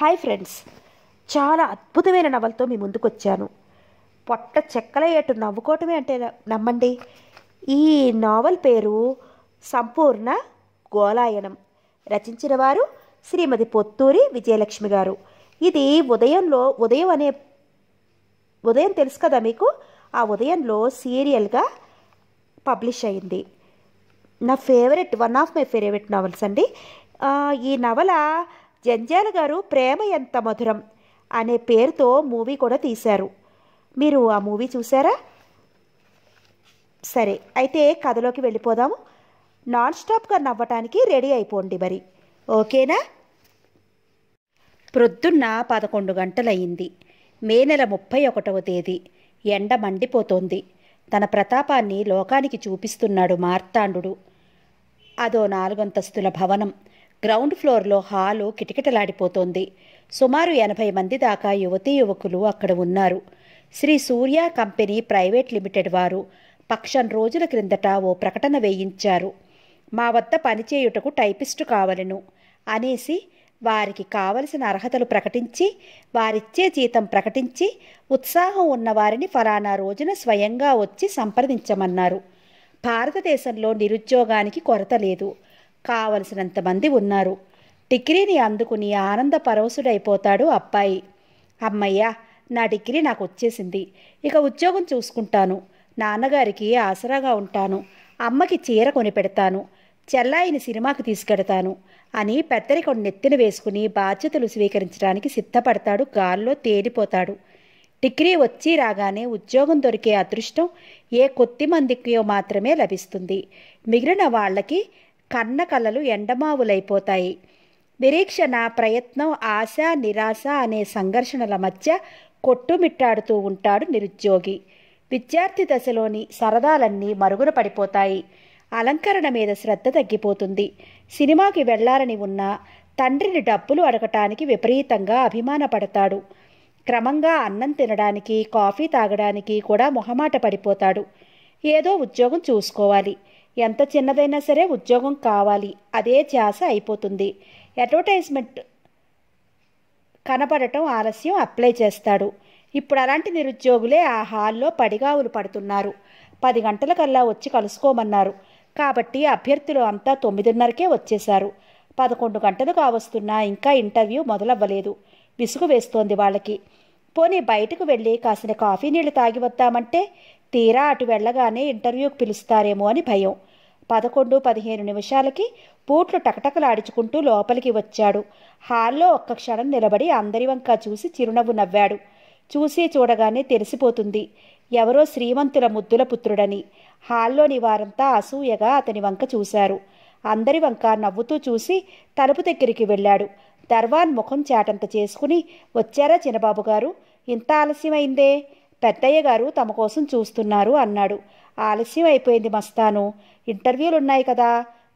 hi friends చాలా అద్భుతమైన నవలతో మీ ముందుకు వచ్చాను పొట్ట చెక్కలయ్యేటు నవ్వుకోవటమే అంటే నమ్మండి ఈ నావల్ పేరు సంపూర్ణ గోలాయనం రచించిన వారు శ్రీమతి పొత్తూరి విజయలక్ష్మి గారు ఇది ఉదయంలో ఉదయం అనే ఉదయం తెలుసు కదా మీకు ఆ ఉదయంలో సీరియల్గా పబ్లిష్ అయింది నా favourite one of my favourite novels అండి ఈ నవల జంజాల గారు ప్రేమ ఎంత మధురం అనే పేరుతో మూవీ కూడా తీశారు మీరు ఆ మూవీ చూసారా సరే అయితే కథలోకి వెళ్ళిపోదాము నాన్ స్టాప్గా నవ్వటానికి రెడీ అయిపోండి మరి ఓకేనా ప్రొద్దున్న పదకొండు గంటలయ్యింది మే నెల ముప్పై ఒకటవ తేదీ ఎండ మండిపోతోంది తన ప్రతాపాన్ని లోకానికి చూపిస్తున్నాడు మార్తాండు అదో నాలుగంతస్తుల భవనం గ్రౌండ్ ఫ్లోర్లో హాలు కిటకిటలాడిపోతోంది సుమారు ఎనభై మంది దాకా యువతీ యువకులు అక్కడ ఉన్నారు Shri Surya company private limited వారు పక్షం రోజుల క్రిందట ఓ ప్రకటన వేయించారు మా వద్ద పనిచేయుటకు టైపిస్టు కావలను అనేసి వారికి కావలసిన అర్హతలు ప్రకటించి వారిచ్చే జీతం ప్రకటించి ఉత్సాహం ఉన్నవారిని ఫలానా రోజున స్వయంగా వచ్చి సంప్రదించమన్నారు భారతదేశంలో నిరుద్యోగానికి కొరత లేదు కావలసినంతమంది ఉన్నారు డిగ్రీని అందుకుని ఆనంద పరవశుడైపోతాడు అబ్బాయి అమ్మయ్యా నా డిగ్రీ నాకు వచ్చేసింది ఇక ఉద్యోగం చూసుకుంటాను నాన్నగారికి ఆసరాగా ఉంటాను అమ్మకి చీర కొని పెడతాను చెల్లాయిని సినిమాకి తీసుకెడతాను అని పెద్దరికొండ నెత్తిన వేసుకుని బాధ్యతలు స్వీకరించడానికి సిద్ధపడతాడు గాల్లో తేలిపోతాడు డిగ్రీ వచ్చి రాగానే ఉద్యోగం దొరికే అదృష్టం ఏ కొద్ది మందికియో మాత్రమే లభిస్తుంది మిగిలిన వాళ్ళకి కన్న కలలు ఎండమావులైపోతాయి నిరీక్షణ ప్రయత్నం ఆశ నిరాశ అనే సంఘర్షణల మధ్య కొట్టుమిట్టాడుతూ ఉంటాడు నిరుద్యోగి విద్యార్థి దశలోని సరదాలన్నీ మరుగున పడిపోతాయి అలంకరణ మీద శ్రద్ధ తగ్గిపోతుంది సినిమాకి వెళ్లాలని ఉన్నా తండ్రిని డబ్బులు అడగటానికి విపరీతంగా అభిమానపడతాడు క్రమంగా అన్నం తినడానికి కాఫీ తాగడానికి కూడా మొహమాట పడిపోతాడు ఏదో ఉద్యోగం చూసుకోవాలి ఎంత చిన్నదైనా సరే ఉద్యోగం కావాలి అదే ధ్యాస అయిపోతుంది అడ్వర్టైజ్మెంట్ కనపడటం ఆలస్యం అప్లై చేస్తాడు ఇప్పుడు అలాంటి నిరుద్యోగులే ఆ హాల్లో పడిగావులు పడుతున్నారు పది గంటల కల్లా వచ్చి కలుసుకోమన్నారు కాబట్టి అభ్యర్థులు అంతా తొమ్మిదిన్నరకే వచ్చేశారు పదకొండు గంటలు కావస్తున్నా ఇంకా ఇంటర్వ్యూ మొదలవ్వలేదు విసుగు వేస్తోంది వాళ్ళకి పోనీ బయటకు వెళ్ళి కాసిన కాఫీ నీళ్లు తాగి వద్దామంటే తీరా అటు వెళ్ళగానే ఇంటర్వ్యూకి పిలుస్తారేమో అని భయం పదకొండు పదిహేను నిమిషాలకి బూట్లు టకటకలాడుచుకుంటూ లోపలికి వచ్చాడు హాల్లో ఒక్క క్షణం నిలబడి అందరి వంక చూసి చిరునవ్వు నవ్వాడు చూసి చూడగానే తెలిసిపోతుంది ఎవరో శ్రీమంతుల ముద్దుల పుత్రుడని హాల్లోని వారంతా అసూయగా అతని వంక చూశారు అందరి వంక నవ్వుతూ చూసి తలుపు దగ్గరికి వెళ్ళాడు దర్వాన్ ముఖం చాటంత చేసుకుని వచ్చారా చిన్నబాబు గారు ఇంత ఆలస్యమైందే పెద్దయ్య గారు తమ కోసం చూస్తున్నారు అన్నాడు ఆలస్యం అయిపోయింది మస్తాను ఇంటర్వ్యూలున్నాయి కదా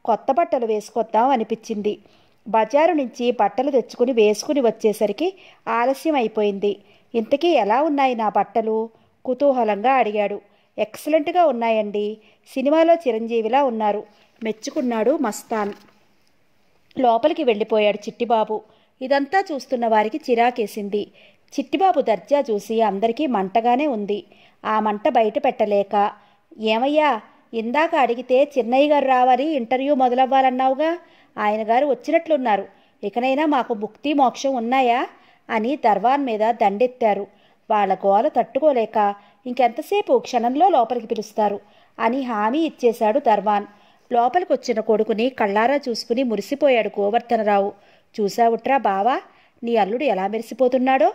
కొత్త బట్టలు వేసుకొద్దాం అనిపించింది బజారు నుంచి బట్టలు తెచ్చుకుని వేసుకుని వచ్చేసరికి ఆలస్యం అయిపోయింది ఇంతకీ ఎలా ఉన్నాయి నా బట్టలు కుతూహలంగా అడిగాడు ఎక్సలెంట్గా ఉన్నాయండి సినిమాలో చిరంజీవిలా ఉన్నారు మెచ్చుకున్నాడు మస్తాన్ లోపలికి వెళ్ళిపోయాడు చిట్టిబాబు ఇదంతా చూస్తున్న వారికి చిరాకేసింది చిట్టిబాబు దర్జా చూసి అందరికీ మంటగానే ఉంది ఆ మంట బయట పెట్టలేక ఏమయ్యా ఇందాక అడిగితే చిన్నయ్య గారు రావాలి ఇంటర్వ్యూ మొదలవ్వాలన్నావుగా ఆయన గారు వచ్చినట్లున్నారు ఇకనైనా మాకు ముక్తి మోక్షం ఉన్నాయా అని దర్వాన్ మీద దండెత్తారు వాళ్ళ గోల తట్టుకోలేక ఇంకెంతసేపు క్షణంలో లోపలికి పిలుస్తారు అని హామీ ఇచ్చేశాడు దర్వాన్ లోపలికొచ్చిన కొడుకుని కళ్ళారా చూసుకుని మురిసిపోయాడు గోవర్ధనరావు చూశావుట్రా బావా నీ అల్లుడు ఎలా మెరిసిపోతున్నాడో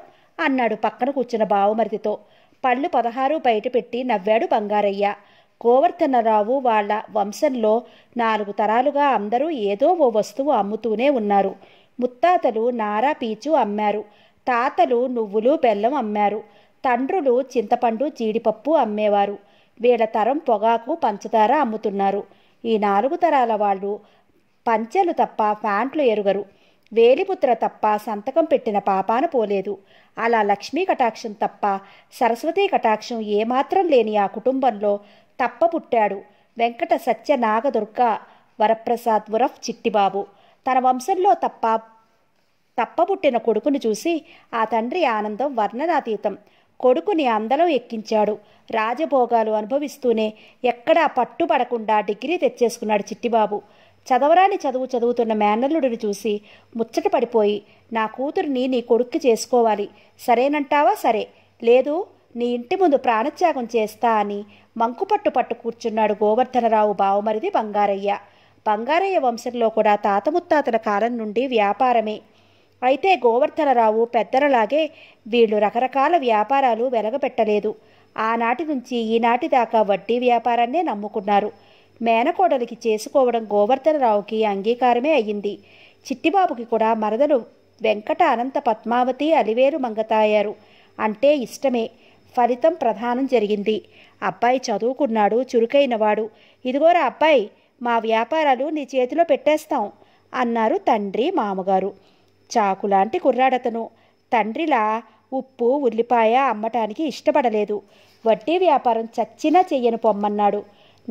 అన్నాడు పక్కన కూర్చున్న బావమరిదితో పళ్ళు పదహారు బయట పెట్టి నవ్వాడు బంగారయ్య గోవర్ధనరావు వాళ్ళ వంశంలో నాలుగు తరాలుగా అందరూ ఏదో ఓ వస్తువు అమ్ముతూనే ఉన్నారు ముత్తాతలు నారా పీచు అమ్మారు తాతలు నువ్వులు బెల్లం అమ్మారు తండ్రులు చింతపండు జీడిపప్పు అమ్మేవారు వీళ్ళ తరం పొగాకు పంచదార అమ్ముతున్నారు ఈ నాలుగు తరాల వాళ్ళు పంచెలు తప్ప ప్యాంట్లు ఎరుగరు వేలిపుత్ర తప్ప సంతకం పెట్టిన పాపాన పోలేదు అలా లక్ష్మీ కటాక్షం తప్ప సరస్వతీ కటాక్షం ఏమాత్రం లేని ఆ కుటుంబంలో తప్ప పుట్టాడు వెంకట సత్య నాగదుర్గ వరప్రసాద్ ఉరఫ్ చిట్టిబాబు తన వంశంలో తప్ప తప్ప పుట్టిన కొడుకును చూసి ఆ తండ్రి ఆనందం వర్ణనాతీతం కొడుకుని అందలో ఎక్కించాడు రాజభోగాలు అనుభవిస్తూనే ఎక్కడా పట్టుబడకుండా డిగ్రీ తెచ్చేసుకున్నాడు చిట్టిబాబు చదవరాని చదువు చదువుతున్న మేనల్లుడిని చూసి ముచ్చట పడిపోయి నా కూతురిని నీ కొడుక్కి చేసుకోవాలి సరేనంటావా సరే లేదు నీ ఇంటి ముందు ప్రాణత్యాగం చేస్తా అని మంకుపట్టు పట్టు కూర్చున్నాడు గోవర్ధనరావు బావమరిది బంగారయ్య బంగారయ్య వంశంలో కూడా తాత ముత్తాతల కాలం నుండి వ్యాపారమే అయితే గోవర్ధనరావు పెద్దలలాగే వీళ్ళు రకరకాల వ్యాపారాలు వెలగపెట్టలేదు ఆనాటి నుంచి ఈనాటి దాకా వడ్డీ వ్యాపారాన్నే నమ్ముకున్నారు మేనకోడలికి చేసుకోవడం గోవర్ధనరావుకి అంగీకారమే అయ్యింది చిట్టిబాబుకి కూడా మరదలు వెంకట అనంత పద్మావతి అలివేరు మంగతాయారు అంటే ఇష్టమే ఫలితం ప్రధానం జరిగింది అబ్బాయి చదువుకున్నాడు చురుకైనవాడు ఇదిగోరా అబ్బాయి మా వ్యాపారాలు నీ చేతిలో పెట్టేస్తాం అన్నారు తండ్రి మామగారు చాకులాంటి కుర్రాడతను తండ్రిలా ఉప్పు ఉల్లిపాయ అమ్మటానికి ఇష్టపడలేదు వడ్డీ వ్యాపారం చచ్చినా చెయ్యను పొమ్మన్నాడు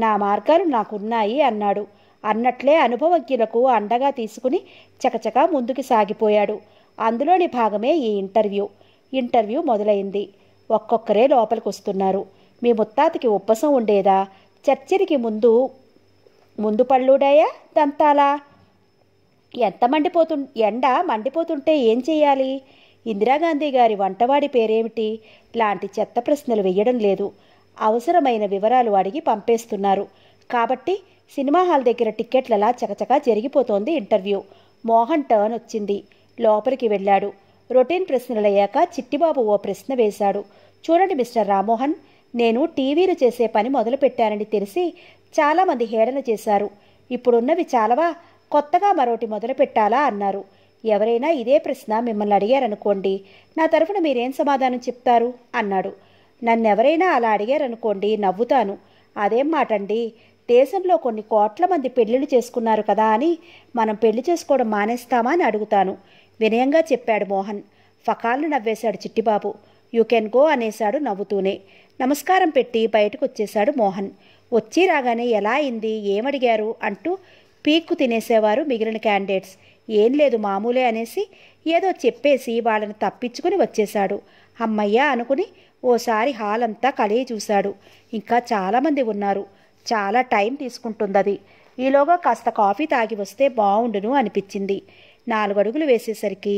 నా మార్గాలు నాకున్నాయి అన్నాడు అన్నట్లే అనుభవజ్ఞులకు అండగా తీసుకుని చకచకా ముందుకు సాగిపోయాడు అందులోని భాగమే ఈ ఇంటర్వ్యూ ఇంటర్వ్యూ మొదలైంది ఒక్కొక్కరే లోపలికి వస్తున్నారు మీ ముత్తాతకి ఉప్పసం ఉండేదా చర్చిరికి ముందు ముందు పళ్ళుడాయా దంతాలా ఎంత మండిపోతు ఎండ మండిపోతుంటే ఏం చేయాలి ఇందిరాగాంధీ గారి వంటవాడి పేరేమిటి లాంటి చెత్త ప్రశ్నలు వెయ్యడం లేదు అవసరమైన వివరాలు అడిగి పంపేస్తున్నారు కాబట్టి సినిమా హాల్ దగ్గర టిక్కెట్లలా చకచకా జరిగిపోతోంది ఇంటర్వ్యూ మోహన్ టర్న్ వచ్చింది లోపలికి వెళ్ళాడు రొటీన్ ప్రశ్నలయ్యాక చిట్టిబాబు ఓ ప్రశ్న వేశాడు చూడండి మిస్టర్ రామ్మోహన్ నేను టీవీలు చేసే పని మొదలుపెట్టానని తెలిసి చాలామంది హేళన చేశారు ఇప్పుడున్నవి చాలవా కొత్తగా మరోటి మొదలుపెట్టాలా అన్నారు ఎవరైనా ఇదే ప్రశ్న మిమ్మల్ని అడిగారనుకోండి నా తరఫున మీరేం సమాధానం చెప్తారు అన్నాడు నన్నెవరైనా అలా అడిగారనుకోండి నవ్వుతాను అదేం మాటండి దేశంలో కొన్ని కోట్ల మంది పెళ్లిళ్ళు చేసుకున్నారు కదా అని మనం పెళ్లి చేసుకోవడం మానేస్తామా అని అడుగుతాను వినయంగా చెప్పాడు మోహన్ ఫకాలను నవ్వేశాడు చిట్టిబాబు యూ కెన్ గో అనేశాడు నవ్వుతూనే నమస్కారం పెట్టి బయటకు వచ్చేశాడు మోహన్ వచ్చి రాగానే ఎలా అయింది ఏమడిగారు అంటూ పీక్కు తినేసేవారు మిగిలిన క్యాండిడేట్స్ ఏం లేదు మామూలే అనేసి ఏదో చెప్పేసి వాళ్ళని తప్పించుకుని వచ్చేశాడు అమ్మయ్య అనుకుని ఓసారి హాల్ అంతా కలిగి చూశాడు ఇంకా చాలామంది ఉన్నారు చాలా టైం తీసుకుంటుంది అది ఈలోగా కాస్త కాఫీ తాగి వస్తే బాగుండును అనిపించింది నాలుగు అడుగులు వేసేసరికి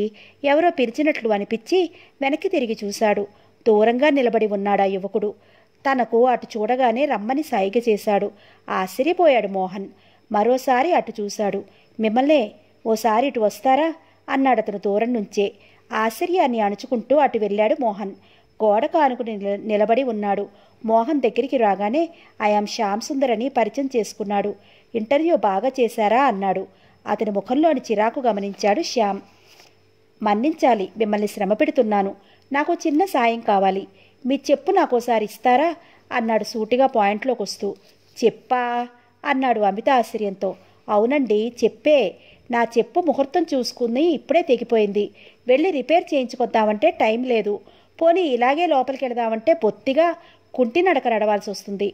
ఎవరో పిలిచినట్లు అనిపించి వెనక్కి తిరిగి చూశాడు దూరంగా నిలబడి ఉన్నాడా యువకుడు తనకు అటు చూడగానే రమ్మని సైగ చేశాడు ఆశ్చర్యపోయాడు మోహన్ మరోసారి అటు చూశాడు మిమ్మల్నే ఓసారి ఇటు వస్తారా అన్నాడు అతను దూరం నుంచే ఆశ్చర్యాన్ని అణుచుకుంటూ అటు వెళ్ళాడు మోహన్ గోడకు ఆనుకుని నిలబడి ఉన్నాడు మోహన్ దగ్గరికి రాగానే ఐఆమ్ శ్యామ్ సుందర్ అని పరిచయం చేసుకున్నాడు ఇంటర్వ్యూ బాగా చేశారా అన్నాడు అతని ముఖంలోని చిరాకు గమనించాడు శ్యామ్ మన్నించాలి మిమ్మల్ని శ్రమ పెడుతున్నాను నాకు చిన్న సాయం కావాలి మీ చెప్పు నాకోసారి ఇస్తారా అన్నాడు సూటిగా పాయింట్లోకి వస్తూ చెప్పా అన్నాడు అమిత ఆశ్చర్యంతో అవునండి చెప్పే నా చెప్పు ముహూర్తం చూసుకుని ఇప్పుడే తెగిపోయింది వెళ్ళి రిపేర్ చేయించుకుందామంటే టైం లేదు పోనీ ఇలాగే లోపలికి వెళదామంటే పొత్తిగా కుంటి నడక నడవాల్సి వస్తుంది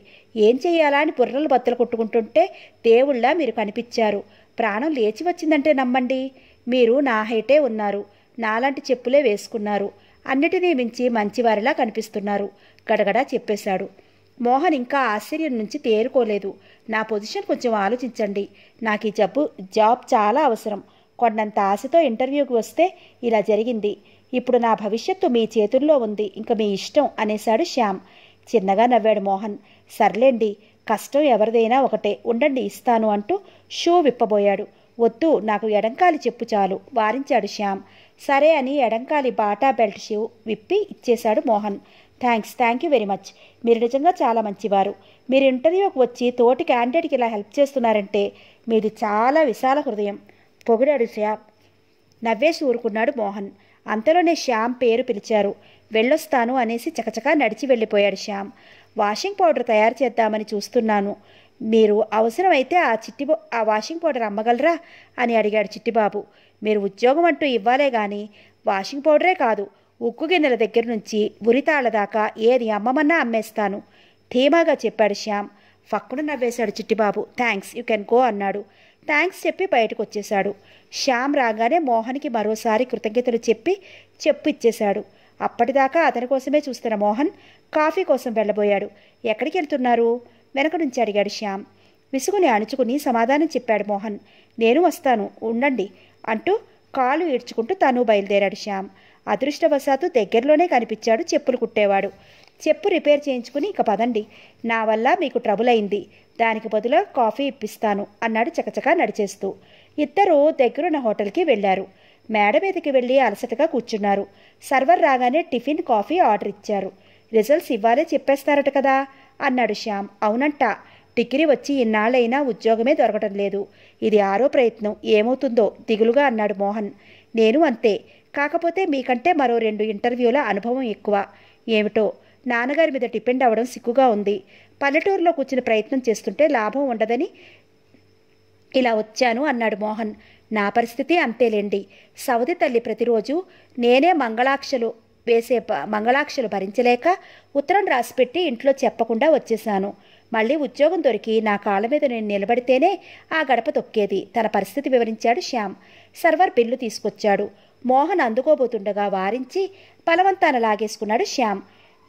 ఏం చెయ్యాలా అని బుర్రలు బత్తలు కొట్టుకుంటుంటే దేవుళ్ళ మీరు కనిపించారు ప్రాణం లేచి వచ్చిందంటే నమ్మండి మీరు నా హైటే ఉన్నారు నాలాంటి చెప్పులే వేసుకున్నారు అన్నిటినీ మించి మంచివారిలా కనిపిస్తున్నారు గడగడా చెప్పేశాడు మోహన్ ఇంకా ఆశ్చర్యం నుంచి తేరుకోలేదు నా పొజిషన్ కొంచెం ఆలోచించండి నాకు ఈ జబ్బు జాబ్ చాలా అవసరం కొన్నంత ఆశతో ఇంటర్వ్యూకి వస్తే ఇలా జరిగింది ఇప్పుడు నా భవిష్యత్తు మీ చేతుల్లో ఉంది ఇంక మీ ఇష్టం అనేశాడు శ్యామ్ చిన్నగా నవ్వాడు మోహన్ సర్లేండి కష్టం ఎవరిదైనా ఒకటే ఉండండి ఇస్తాను అంటూ షూ విప్పబోయాడు వద్దు నాకు ఎడంకాలి చెప్పు చాలు వారించాడు శ్యామ్ సరే అని ఎడంకాలి బాటా బెల్ట్ షూ విప్పి ఇచ్చేశాడు Mohan thanks thank you very much మీరు నిజంగా చాలా మంచివారు మీరు ఇంటర్వ్యూకి వచ్చి తోటి క్యాండిడేట్కి ఇలా హెల్ప్ చేస్తున్నారంటే మీది చాలా విశాల హృదయం పొగిడాడు శ్యామ్ నవ్వేసి ఊరుకున్నాడు మోహన్ అంతలోనే శ్యామ్ పేరు పిలిచారు వెళ్ళొస్తాను అనేసి చకచకా నడిచి వెళ్ళిపోయాడు శ్యామ్ వాషింగ్ పౌడర్ తయారు చేద్దామని చూస్తున్నాను మీరు అవసరమైతే ఆ చిట్టి ఆ వాషింగ్ పౌడర్ అమ్మగలరా అని అడిగాడు చిట్టిబాబు మీరు ఉద్యోగం అంటూ ఇవ్వాలే కానీ వాషింగ్ పౌడరే కాదు ఉక్కు గిన్నెల దగ్గర నుంచి ఉరితాళ్ళ దాకా ఏది అమ్మమన్నా అమ్మేస్తాను ధీమాగా చెప్పాడు శ్యామ్ ఫక్కున నవ్వేశాడు Chittibabu thanks you can go అన్నాడు థ్యాంక్స్ చెప్పి బయటకు వచ్చేశాడు శ్యామ్ రాగానే మోహన్కి మరోసారి కృతజ్ఞతలు చెప్పి చెప్పు ఇచ్చేశాడు అప్పటిదాకా అతని కోసమే చూస్తున్న మోహన్ కాఫీ కోసం వెళ్ళబోయాడు ఎక్కడికి వెళ్తున్నారు వెనక నుంచి అడిగాడు శ్యామ్ విసుగుని అణుచుకుని సమాధానం చెప్పాడు మోహన్ నేను వస్తాను ఉండండి అంటూ కాలు ఈడ్చుకుంటూ తను బయలుదేరాడు శ్యామ్ అదృష్టవశాత్తు దగ్గరలోనే కనిపించాడు చెప్పులు కుట్టేవాడు చెప్పు రిపేర్ చేయించుకుని ఇక పదండి నా వల్ల మీకు ట్రబుల్ అయింది దానికి బదులు కాఫీ ఇప్పిస్తాను అన్నాడు చకచకా నడిచేస్తూ ఇద్దరూ దగ్గరున్న హోటల్కి వెళ్ళారు మేడ మీదకి వెళ్ళి అలసటగా కూర్చున్నారు సర్వర్ రాగానే టిఫిన్ కాఫీ ఆర్డర్ ఇచ్చారు రిజల్ట్స్ ఇవ్వాలే చెప్పేస్తారట కదా అన్నాడు శ్యామ్ అవునంట డిగ్రీ వచ్చి ఇన్నాళ్ళైనా ఉద్యోగమే దొరకటం లేదు ఇది ఆరో ప్రయత్నం ఏమవుతుందో దిగులుగా అన్నాడు మోహన్ నేను అంతే కాకపోతే మీకంటే మరో రెండు ఇంటర్వ్యూల అనుభవం ఎక్కువ ఏమిటో నాన్నగారి మీద డిపెండ్ అవ్వడం సిగ్గుగా ఉంది పల్లెటూరులో కూర్చుని ప్రయత్నం చేస్తుంటే లాభం ఉండదని ఇలా వచ్చాను అన్నాడు మోహన్ నా పరిస్థితి అంతేలేండి సవతి తల్లి ప్రతిరోజు నేనే మంగళాక్షలు వేసే మంగళాక్షలు భరించలేక ఉత్తరం రాసిపెట్టి ఇంట్లో చెప్పకుండా వచ్చేశాను మళ్ళీ ఉద్యోగం దొరికి నా కాళ్ళ మీద నేను నిలబడితేనే ఆ గడప తొక్కేది తన పరిస్థితి వివరించాడు శ్యామ్ సర్వర్ బిల్లు తీసుకొచ్చాడు మోహన్ అందుకోబోతుండగా వారించి బలవంతాన లాగేసుకున్నాడు శ్యామ్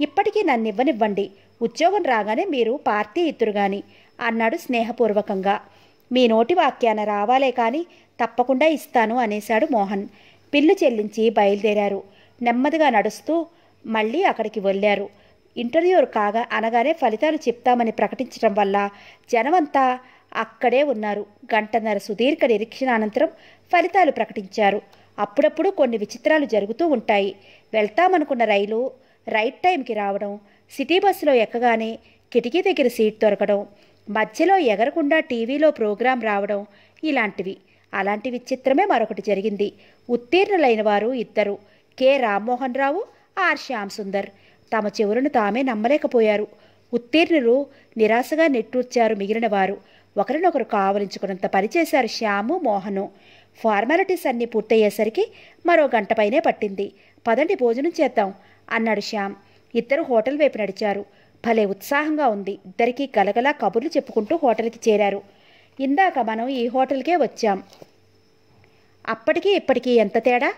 ఇప్పటికీ నన్ను ఇవ్వనివ్వండి ఉద్యోగం రాగానే మీరు పార్టీ ఇద్దరు గాని అన్నాడు స్నేహపూర్వకంగా మీ నోటి వాక్యాన రావాలే కానీ తప్పకుండా ఇస్తాను అనేశాడు మోహన్ పిల్లు చెల్లించి బయలుదేరారు నెమ్మదిగా నడుస్తూ మళ్ళీ అక్కడికి వెళ్ళారు ఇంటర్వ్యూ కాగా అనగానే ఫలితాలు చెప్తామని ప్రకటించడం వల్ల జనమంతా అక్కడే ఉన్నారు గంటన్నర సుదీర్ఘ నిరీక్షణ అనంతరం ఫలితాలు ప్రకటించారు అప్పుడప్పుడు కొన్ని విచిత్రాలు జరుగుతూ ఉంటాయి వెళ్తామనుకున్న రైలు రైట్ టైంకి రావడం సిటీ బస్సులో ఎక్కగానే కిటికీ దగ్గర సీట్ దొరకడం మధ్యలో ఎగరకుండా టీవీలో ప్రోగ్రాం రావడం ఇలాంటివి అలాంటి విచిత్రమే మరొకటి జరిగింది ఉత్తీర్ణులైన వారు ఇద్దరు కె రామ్మోహన్ రావు ఆర్ శ్యామ్ సుందర్ తమ చెవులను తామే నమ్మలేకపోయారు ఉత్తీర్ణులు నిరాశగా నెట్టూర్చారు మిగిలిన వారు ఒకరినొకరు కావలించుకున్నంత పనిచేశారు శ్యాము మోహను ఫార్మాలిటీస్ అన్నీ పూర్తయ్యేసరికి మరో గంట పైనే పట్టింది పదండి భోజనం చేద్దాం అన్నాడు శ్యామ్ ఇద్దరు హోటల్ వైపు నడిచారు భలే ఉత్సాహంగా ఉంది ఇద్దరికీ గలగలా కబుర్లు చెప్పుకుంటూ హోటల్కి చేరారు ఇందాక మనం ఈ హోటల్కే వచ్చాం అప్పటికీ ఇప్పటికీ ఎంత తేడా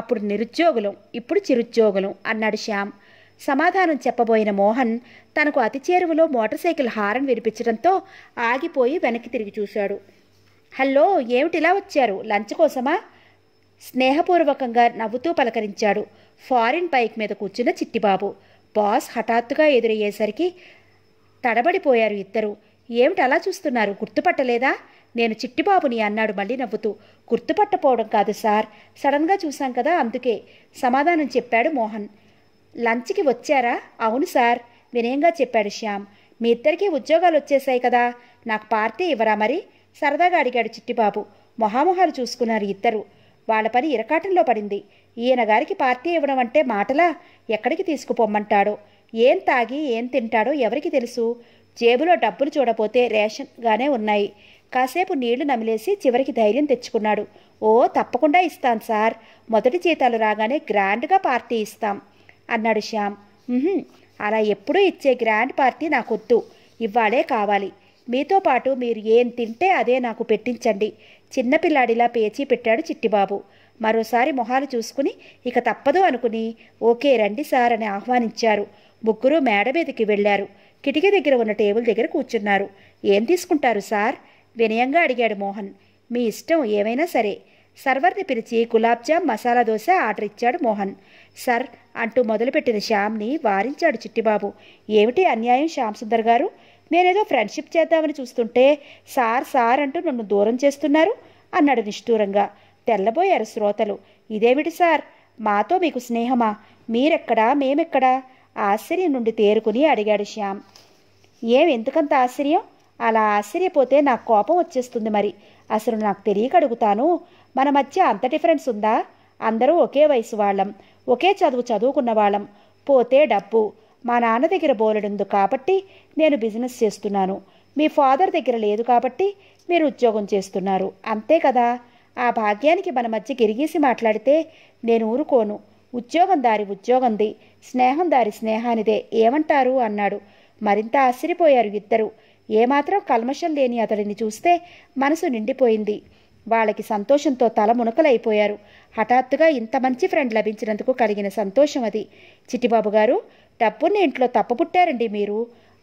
అప్పుడు నిరుద్యోగులం ఇప్పుడు చిరుద్యోగులం అన్నాడు శ్యామ్ సమాధానం చెప్పబోయిన మోహన్ తనకు అతి చేరువలో మోటార్ సైకిల్ హారన్ వినిపించడంతో ఆగిపోయి వెనక్కి తిరిగి చూశాడు హలో ఏమిటిలా వచ్చారు లంచ్ కోసమా స్నేహపూర్వకంగా నవ్వుతూ పలకరించాడు ఫారిన్ బైక్ మీద కూర్చున్న చిట్టిబాబు బాస్ హఠాత్తుగా ఎదురయ్యేసరికి తడబడిపోయారు ఇద్దరు ఏమిటి అలా చూస్తున్నారు గుర్తుపట్టలేదా నేను చిట్టిబాబుని అన్నాడు మళ్ళీ నవ్వుతూ గుర్తుపట్టపోవడం కాదు సార్ సడన్గా చూశాం కదా అందుకే సమాధానం చెప్పాడు మోహన్ లంచ్కి వచ్చారా అవును సార్ వినయంగా చెప్పాడు శ్యామ్ మీ ఇద్దరికీ ఉద్యోగాలు వచ్చేసాయి కదా నాకు పార్టీ ఇవ్వరా మరి సరదాగా అడిగాడు చిట్టిబాబు మొహామొహాలు చూసుకున్నారు ఇద్దరు వాళ్ళ పని ఇరకాటంలో పడింది ఈయన గారికి పార్టీ ఇవ్వడం అంటే మాటలా ఎక్కడికి తీసుకుపోమ్మంటాడో ఏం తాగి ఏం తింటాడో ఎవరికి తెలుసు జేబులో డబ్బులు చూడపోతే రేషన్గానే ఉన్నాయి కాసేపు నీళ్లు నమిలేసి చివరికి ధైర్యం తెచ్చుకున్నాడు ఓ తప్పకుండా ఇస్తాను సార్ మొదటి జీతాలు రాగానే గ్రాండ్గా పార్టీ ఇస్తాం అన్నాడు శ్యామ్ అలా ఎప్పుడూ ఇచ్చే గ్రాండ్ పార్టీ నాకొద్దు ఇవ్వాలే కావాలి మీతో పాటు మీరు ఏం తింటే అదే నాకు పెట్టించండి చిన్నపిల్లాడిలా పేచీ పెట్టాడు చిట్టిబాబు మరోసారి మొహాలు చూసుకుని ఇక తప్పదు అనుకుని ఓకే రండి సార్ అని ఆహ్వానించారు ముగ్గురు మేడ మీదకి వెళ్ళారు కిటికీ దగ్గర ఉన్న టేబుల్ దగ్గర కూర్చున్నారు ఏం తీసుకుంటారు సార్ వినయంగా అడిగాడు మోహన్ మీ ఇష్టం ఏమైనా సరే సర్వర్ని పిలిచి గులాబ్ జామ్ మసాలా దోశ ఆర్డర్ ఇచ్చాడు మోహన్ సర్ అంటూ మొదలుపెట్టిన శ్యామ్ని వారించాడు చిట్టిబాబు ఏమిటి అన్యాయం శ్యామ్ సుందర్ గారు నేనేదో ఫ్రెండ్షిప్ చేద్దామని చూస్తుంటే సార్ సార్ అంటూ నన్ను దూరం చేస్తున్నారు అన్నాడు నిష్ఠూరంగా తెల్లబోయారు శ్రోతలు ఇదేమిటి సార్ మాతో మీకు స్నేహమా మీరెక్కడా మేమెక్కడా ఆశ్చర్యం నుండి తేరుకుని అడిగాడు శ్యామ్ ఏం ఎందుకంత ఆశ్చర్యం అలా ఆశ్చర్యపోతే నాకు కోపం వచ్చేస్తుంది మరి అసలు నాకు తెలియక అడుగుతాను మన మధ్య అంత డిఫరెన్స్ ఉందా అందరూ ఒకే వయసు వాళ్ళం ఒకే చదువు చదువుకున్న వాళ్ళం పోతే డబ్బు మా నాన్న దగ్గర బోలెడుందు కాబట్టి నేను బిజినెస్ చేస్తున్నాను మీ ఫాదర్ దగ్గర లేదు కాబట్టి మీరు ఉద్యోగం చేస్తున్నారు అంతే కదా ఆ భాగ్యానికి మన మధ్య గిరిగీసి మాట్లాడితే నేను ఊరుకోను ఉద్యోగం దారి ఉద్యోగంది స్నేహం దారి స్నేహానిదే ఏమంటారు అన్నాడు మరింత ఆశ్చర్యపోయారు ఇద్దరు ఏమాత్రం కల్మషం లేని అతడిని చూస్తే మనసు నిండిపోయింది వాళ్ళకి సంతోషంతో తల మునకలైపోయారు హఠాత్తుగా ఇంత మంచి ఫ్రెండ్ లభించినందుకు కలిగిన సంతోషం అది చిట్టిబాబు గారు డబ్బుని ఇంట్లో తప్పపుట్టారండి మీరు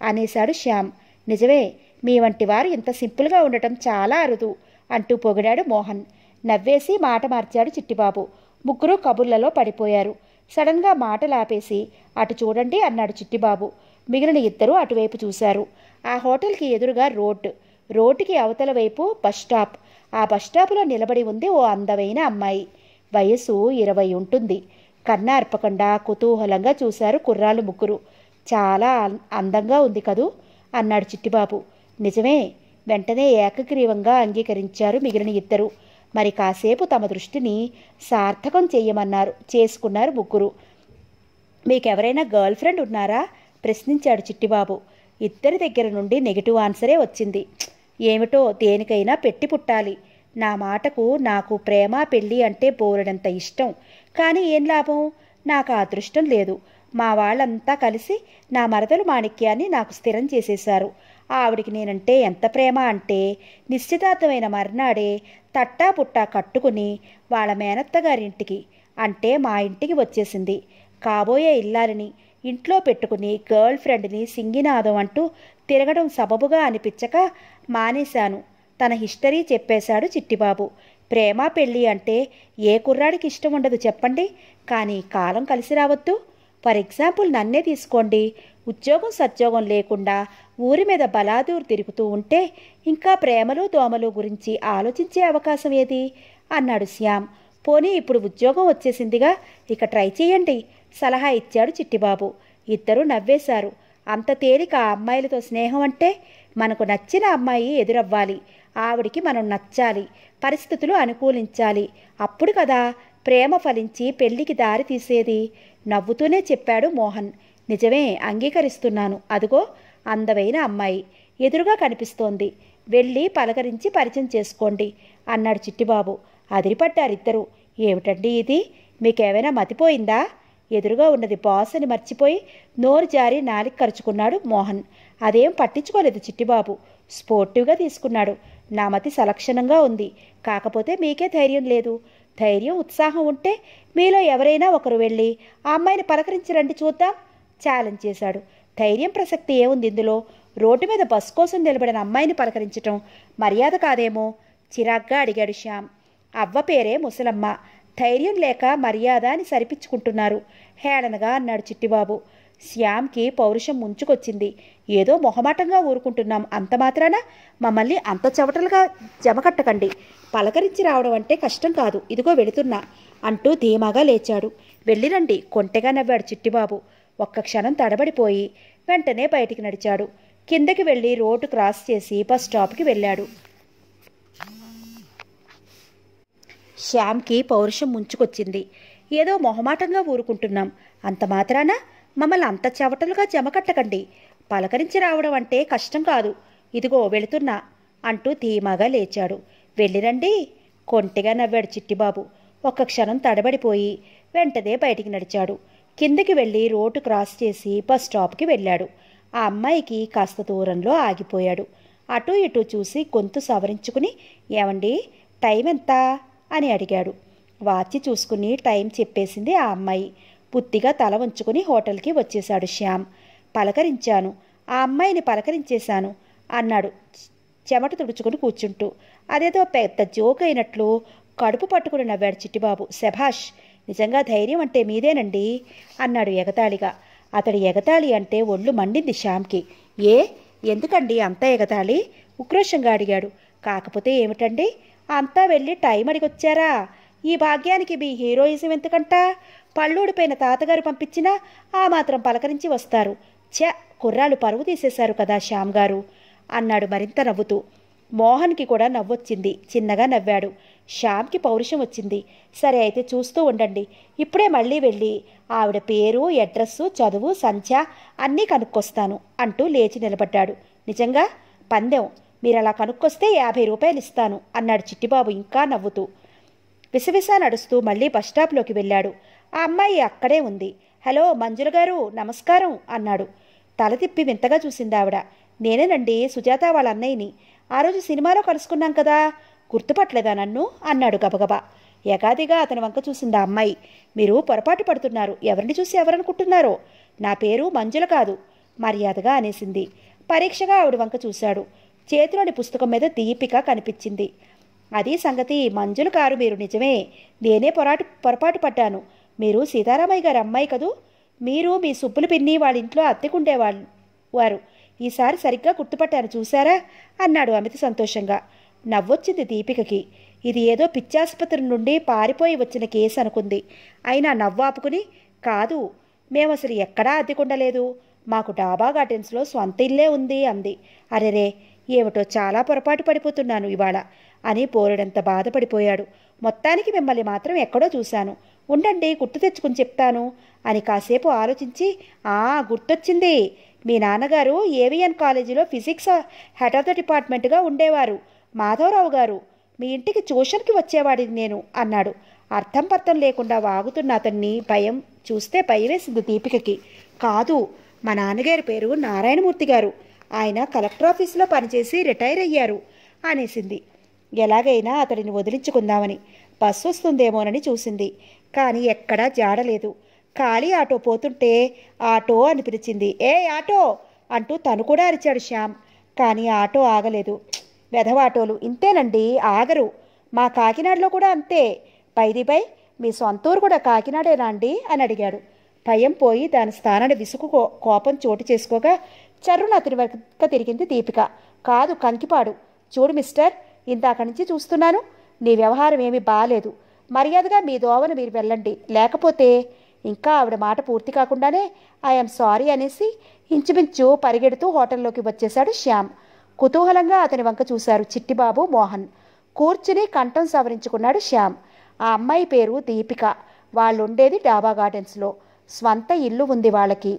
అనేశాడు శ్యామ్ నిజమే మీ వంటి వారు ఇంత సింపుల్గా ఉండటం చాలా అరుదు అంటూ పొగిడాడు మోహన్ నవ్వేసి మాట మార్చాడు చిట్టిబాబు ముగ్గురు కబుర్లలో పడిపోయారు సడన్గా మాటలాపేసి అటు చూడండి అన్నాడు చిట్టిబాబు మిగిలిన ఇద్దరూ అటువైపు చూశారు ఆ హోటల్కి ఎదురుగా రోడ్ రోడ్డుకి అవతల వైపు బస్టాప్ ఆ బస్టాపులో నిలబడి ఉంది ఓ అందమైన అమ్మాయి వయసు ఇరవై ఉంటుంది కన్నా అర్పకుండా కుతూహలంగా చూశారు కుర్రాళ్ళు ముగ్గురు చాలా అందంగా ఉంది కదూ అన్నాడు చిట్టిబాబు నిజమే వెంటనే ఏకగ్రీవంగా అంగీకరించారు మిగిలిన ఇద్దరు మరి కాసేపు తమ దృష్టిని సార్థకం చేయమన్నారు చేసుకున్నారు ముగ్గురు మీకెవరైనా గర్ల్ ఫ్రెండ్ ఉన్నారా ప్రశ్నించాడు చిట్టిబాబు ఇద్దరి దగ్గర నుండి నెగిటివ్ ఆన్సరే వచ్చింది ఏమిటో దేనికైనా పెట్టి పుట్టాలి నా మాటకు నాకు ప్రేమ పెళ్ళి అంటే బోరడంత ఇష్టం కానీ ఏం లాభం నాకు అదృష్టం లేదు మా వాళ్ళంతా కలిసి నా మరదలు మాణిక్యాన్ని నాకు స్థిరం చేసేశారు ఆవిడికి నేనంటే ఎంత ప్రేమ అంటే నిశ్చితార్థమైన మర్నాడే తట్టా పుట్టా కట్టుకుని వాళ్ళ మేనత్తగారింటికి అంటే మా ఇంటికి వచ్చేసింది కాబోయే ఇల్లాలని ఇంట్లో పెట్టుకుని గర్ల్ ఫ్రెండ్ని సింగినాదం అంటూ తిరగడం సబబుగా అనిపించక మానేశాను తన హిస్టరీ చెప్పేశాడు చిట్టిబాబు ప్రేమ పెళ్ళి అంటే ఏ కుర్రాడికి ఇష్టం ఉండదు చెప్పండి కానీ కాలం కలిసి రావద్దు ఫర్ ఎగ్జాంపుల్ నన్నే తీసుకోండి ఉద్యోగం సద్యోగం లేకుండా ఊరి మీద బలాదూరు తిరుగుతూ ఉంటే ఇంకా ప్రేమలు దోమలు గురించి ఆలోచించే అవకాశం ఏది అన్నాడు శ్యామ్ పోనీ ఇప్పుడు ఉద్యోగం వచ్చేసిందిగా ఇక ట్రై చేయండి సలహా ఇచ్చాడు చిట్టిబాబు ఇద్దరూ నవ్వేశారు అంత తేలిక ఆ అమ్మాయిలతో స్నేహం అంటే మనకు నచ్చిన అమ్మాయి ఎదురవ్వాలి ఆవిడికి మనం నచ్చాలి పరిస్థితులు అనుకూలించాలి అప్పుడు కదా ప్రేమ ఫలించి పెళ్లికి దారి తీసేది నవ్వుతూనే చెప్పాడు మోహన్ నిజమే అంగీకరిస్తున్నాను అదిగో అందమైన అమ్మాయి ఎదురుగా కనిపిస్తోంది వెళ్ళి పలకరించి పరిచయం చేసుకోండి అన్నాడు చిట్టిబాబు అదిరిపట్టారిద్దరూ ఏమిటండి ఇది మీకేమైనా మతిపోయిందా ఎదురుగా ఉన్నది బాస్ అని మర్చిపోయి నోరు జారి నాలికి కరుచుకున్నాడు మోహన్ అదేం పట్టించుకోలేదు చిట్టిబాబు స్పోర్టివ్గా తీసుకున్నాడు నా మతి సలక్షణంగా ఉంది కాకపోతే మీకే ధైర్యం లేదు ధైర్యం ఉత్సాహం ఉంటే మీలో ఎవరైనా ఒకరు వెళ్ళి ఆ అమ్మాయిని పలకరించి రండి చూద్దాం ఛాలెంజ్ చేశాడు ధైర్యం ప్రసక్తి ఏముంది ఇందులో రోడ్డు మీద బస్ కోసం నిలబడిన అమ్మాయిని పలకరించటం మర్యాద కాదేమో చిరాగ్గా అడిగాడు శ్యామ్ అవ్వ పేరే ముసలమ్మ ధైర్యం లేక మర్యాద అని సరిపించుకుంటున్నారు హేళనగా అన్నాడు చిట్టిబాబు శ్యామ్కి పౌరుషం ముంచుకొచ్చింది ఏదో మొహమాటంగా ఊరుకుంటున్నాం అంత మాత్రాన మమ్మల్ని అంత చెవటలుగా జమకట్టకండి పలకరించి రావడం అంటే కష్టం కాదు ఇదిగో వెళుతున్నా అంటూ ధీమాగా లేచాడు వెళ్ళిరండి కొంటెగా నవ్వాడు చిట్టిబాబు ఒక్క క్షణం తడబడిపోయి వెంటనే బయటికి నడిచాడు కిందకి వెళ్ళి రోడ్డు క్రాస్ చేసి బస్ స్టాప్కి వెళ్ళాడు శ్యామ్కి పౌరుషం ముంచుకొచ్చింది ఏదో మొహమాటంగా ఊరుకుంటున్నాం అంత మాత్రాన మమ్మల్ని అంత చెవటలుగా జమకట్టకండి పలకరించి రావడం అంటే కష్టం కాదు ఇదిగో వెళుతున్నా అంటూ ధీమాగా లేచాడు వెళ్ళిరండి కొంటిగా నవ్వాడు చిట్టిబాబు ఒక్క క్షణం తడబడిపోయి వెంటనే బయటికి నడిచాడు కిందకి వెళ్ళి రోడ్డు క్రాస్ చేసి బస్ స్టాప్కి వెళ్ళాడు ఆ అమ్మాయికి కాస్త దూరంలో ఆగిపోయాడు అటు ఇటు చూసి గొంతు సవరించుకుని ఏమండి టైం ఎంత అని అడిగాడు వాచి చూసుకుని టైం చెప్పేసింది ఆ అమ్మాయి పుత్తిగా తల ఉంచుకుని హోటల్కి వచ్చేశాడు శ్యామ్ పలకరించాను ఆ అమ్మాయిని పలకరించేశాను అన్నాడు చెమట తుడుచుకుని కూర్చుంటూ అదేదో పెద్ద జోక్ అయినట్లు కడుపు పట్టుకుని నవ్వాడు చిట్టిబాబు శభాష్ నిజంగా ధైర్యం అంటే మీదేనండి అన్నాడు ఎగతాళిగా అతడి ఎగతాళి అంటే ఒళ్ళు మండింది శ్యామ్కి ఏ ఎందుకండి అంత ఎగతాళి ఉక్రోషంగా అడిగాడు కాకపోతే ఏమిటండి అంతా వెళ్ళి టైం అడిగొచ్చారా ఈ భాగ్యానికి మీ హీరోయిజం ఎందుకంట పళ్ళూడిపోయిన తాతగారు పంపించినా ఆ మాత్రం పలకరించి వస్తారు ఛ కుర్రాలు పరువు తీసేశారు కదా శ్యామ్ గారు అన్నాడు మరింత నవ్వుతూ మోహన్కి కూడా నవ్వొచ్చింది చిన్నగా నవ్వాడు శ్యామ్కి పౌరుషం వచ్చింది సరే అయితే చూస్తూ ఉండండి ఇప్పుడే మళ్ళీ వెళ్ళి ఆవిడ పేరు అడ్రస్సు చదువు సంఖ్య అన్నీ కనుక్కొస్తాను అంటూ లేచి నిలబడ్డాడు నిజంగా పందెం మీరు అలా కనుక్కొస్తే యాభై రూపాయలు ఇస్తాను అన్నాడు చిట్టిబాబు ఇంకా నవ్వుతూ విసవిస నడుస్తూ మళ్ళీ బస్టాప్లోకి వెళ్ళాడు ఆ అమ్మాయి అక్కడే ఉంది హలో మంజుల గారు నమస్కారం అన్నాడు తల తిప్పి వింతగా చూసింది ఆవిడ నేనేనండి సుజాత వాళ్ళ అన్నయ్యని ఆ రోజు సినిమాలో కలుసుకున్నాం కదా గుర్తుపట్టలేదా నన్ను అన్నాడు గబగబా ఏకాదిగా అతని వంక చూసింది ఆ అమ్మాయి మీరు పొరపాటు పడుతున్నారు ఎవరిని చూసి ఎవరనుకుంటున్నారో నా పేరు మంజుల కాదు మర్యాదగా అనేసింది పరీక్షగా ఆవిడ వంక చూశాడు చేతిలోని పుస్తకం మీద దీపిక కనిపించింది అది సంగతి మంజులు కారు మీరు నిజమే నేనే పొరాటు పొరపాటు పడ్డాను మీరు సీతారామయ్య గారి అమ్మాయి కదూ మీరు మీ సుబ్బులు పిన్ని వాళ్ళ ఇంట్లో అద్దెకుండేవాళ్ళు వారు ఈసారి సరిగ్గా గుర్తుపట్టాను చూశారా అన్నాడు అమిత సంతోషంగా నవ్వొచ్చింది దీపికకి ఇది ఏదో పిచ్చాసుపత్రి నుండి పారిపోయి వచ్చిన కేసు అనుకుంది అయినా నవ్వాపుకుని కాదు మేము అసలు ఎక్కడా అద్దెకుండలేదు మాకు డాబా గార్డెన్స్లో సొంత ఇల్లే ఉంది అంది అరెరే ఏమిటో చాలా పొరపాటు పడిపోతున్నాను ఇవాళ అని పోరడంత బాధపడిపోయాడు మొత్తానికి మిమ్మల్ని మాత్రం ఎక్కడో చూశాను ఉండండి గుర్తు తెచ్చుకుని చెప్తాను అని కాసేపు ఆలోచించి ఆ గుర్తొచ్చింది మీ నాన్నగారు ఏవిఎన్ కాలేజీలో ఫిజిక్స్ హెడ్ ఆఫ్ ద డిపార్ట్మెంట్గా ఉండేవారు మాధవరావు గారు మీ ఇంటికి ట్యూషన్కి వచ్చేవాడిని నేను అన్నాడు అర్థం పర్థం లేకుండా వాగుతున్న అతన్ని భయం చూస్తే భయమేసింది దీపికకి కాదు మా నాన్నగారి పేరు నారాయణమూర్తి గారు ఆయన కలెక్టర్ ఆఫీసులో పనిచేసి రిటైర్ అయ్యారు అనేసింది ఎలాగైనా అతడిని వదిలించుకుందామని బస్సు వస్తుందేమోనని చూసింది కానీ ఎక్కడా జాడలేదు ఖాళీ ఆటో పోతుంటే ఆటో అని పిలిచింది ఏ ఆటో అంటూ తను కూడా అరిచాడు శ్యామ్ కానీ ఆటో ఆగలేదు వెధవాటోలు ఇంతేనండి ఆగరు మా కాకినాడలో కూడా అంతే పైదిపై మీ సొంతూరు కూడా కాకినాడేనా అండి అని అడిగాడు భయం పోయి దాని స్థానాన్ని విసుగు కోపం చోటు చేసుకోగా చర్రున అతని వెనక తిరిగింది దీపిక కాదు కంకిపాడు చూడు మిస్టర్ ఇందాక నుంచి చూస్తున్నాను నీ వ్యవహారం ఏమీ బాలేదు మర్యాదగా మీ దోవను మీరు వెళ్ళండి లేకపోతే ఇంకా ఆవిడ మాట పూర్తి కాకుండానే ఐఎమ్ సారీ అనేసి ఇంచుమించు పరిగెడుతూ హోటల్లోకి వచ్చేశాడు శ్యామ్ కుతూహలంగా అతని వంక చూశారు చిట్టిబాబు మోహన్ కూర్చుని కంఠం సవరించుకున్నాడు శ్యామ్ ఆ అమ్మాయి పేరు దీపిక వాళ్ళుండేది డాబా గార్డెన్స్లో స్వంత ఇల్లు ఉంది వాళ్ళకి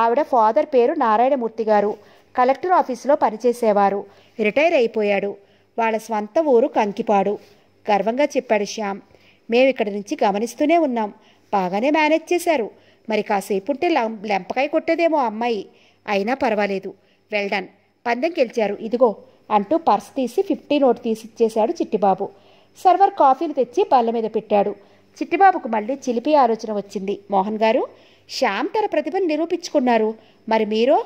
ఆవిడ ఫాదర్ పేరు నారాయణమూర్తి గారు కలెక్టర్ ఆఫీసులో పనిచేసేవారు రిటైర్ అయిపోయాడు వాళ్ళ స్వంత ఊరు కంకిపాడు గర్వంగా చెప్పాడు శ్యామ్ మేము ఇక్కడి నుంచి గమనిస్తూనే ఉన్నాం బాగానే మేనేజ్ చేశారు మరి కాసేపు ఉంటే లెంపకాయ కొట్టేదేమో అమ్మాయి అయినా పర్వాలేదు వెల్డన్ పందెం గెలిచారు ఇదిగో అంటూ పర్స్ తీసి ఫిఫ్టీ నోట్ తీసి ఇచ్చేశాడు చిట్టిబాబు సర్వర్ కాఫీలు తెచ్చి పళ్ళ మీద పెట్టాడు చిట్టిబాబుకు మళ్ళీ చిలిపి ఆలోచన వచ్చింది మోహన్ గారు శ్యామ్ తన ప్రతిభను నిరూపించుకున్నారు మరి మీరో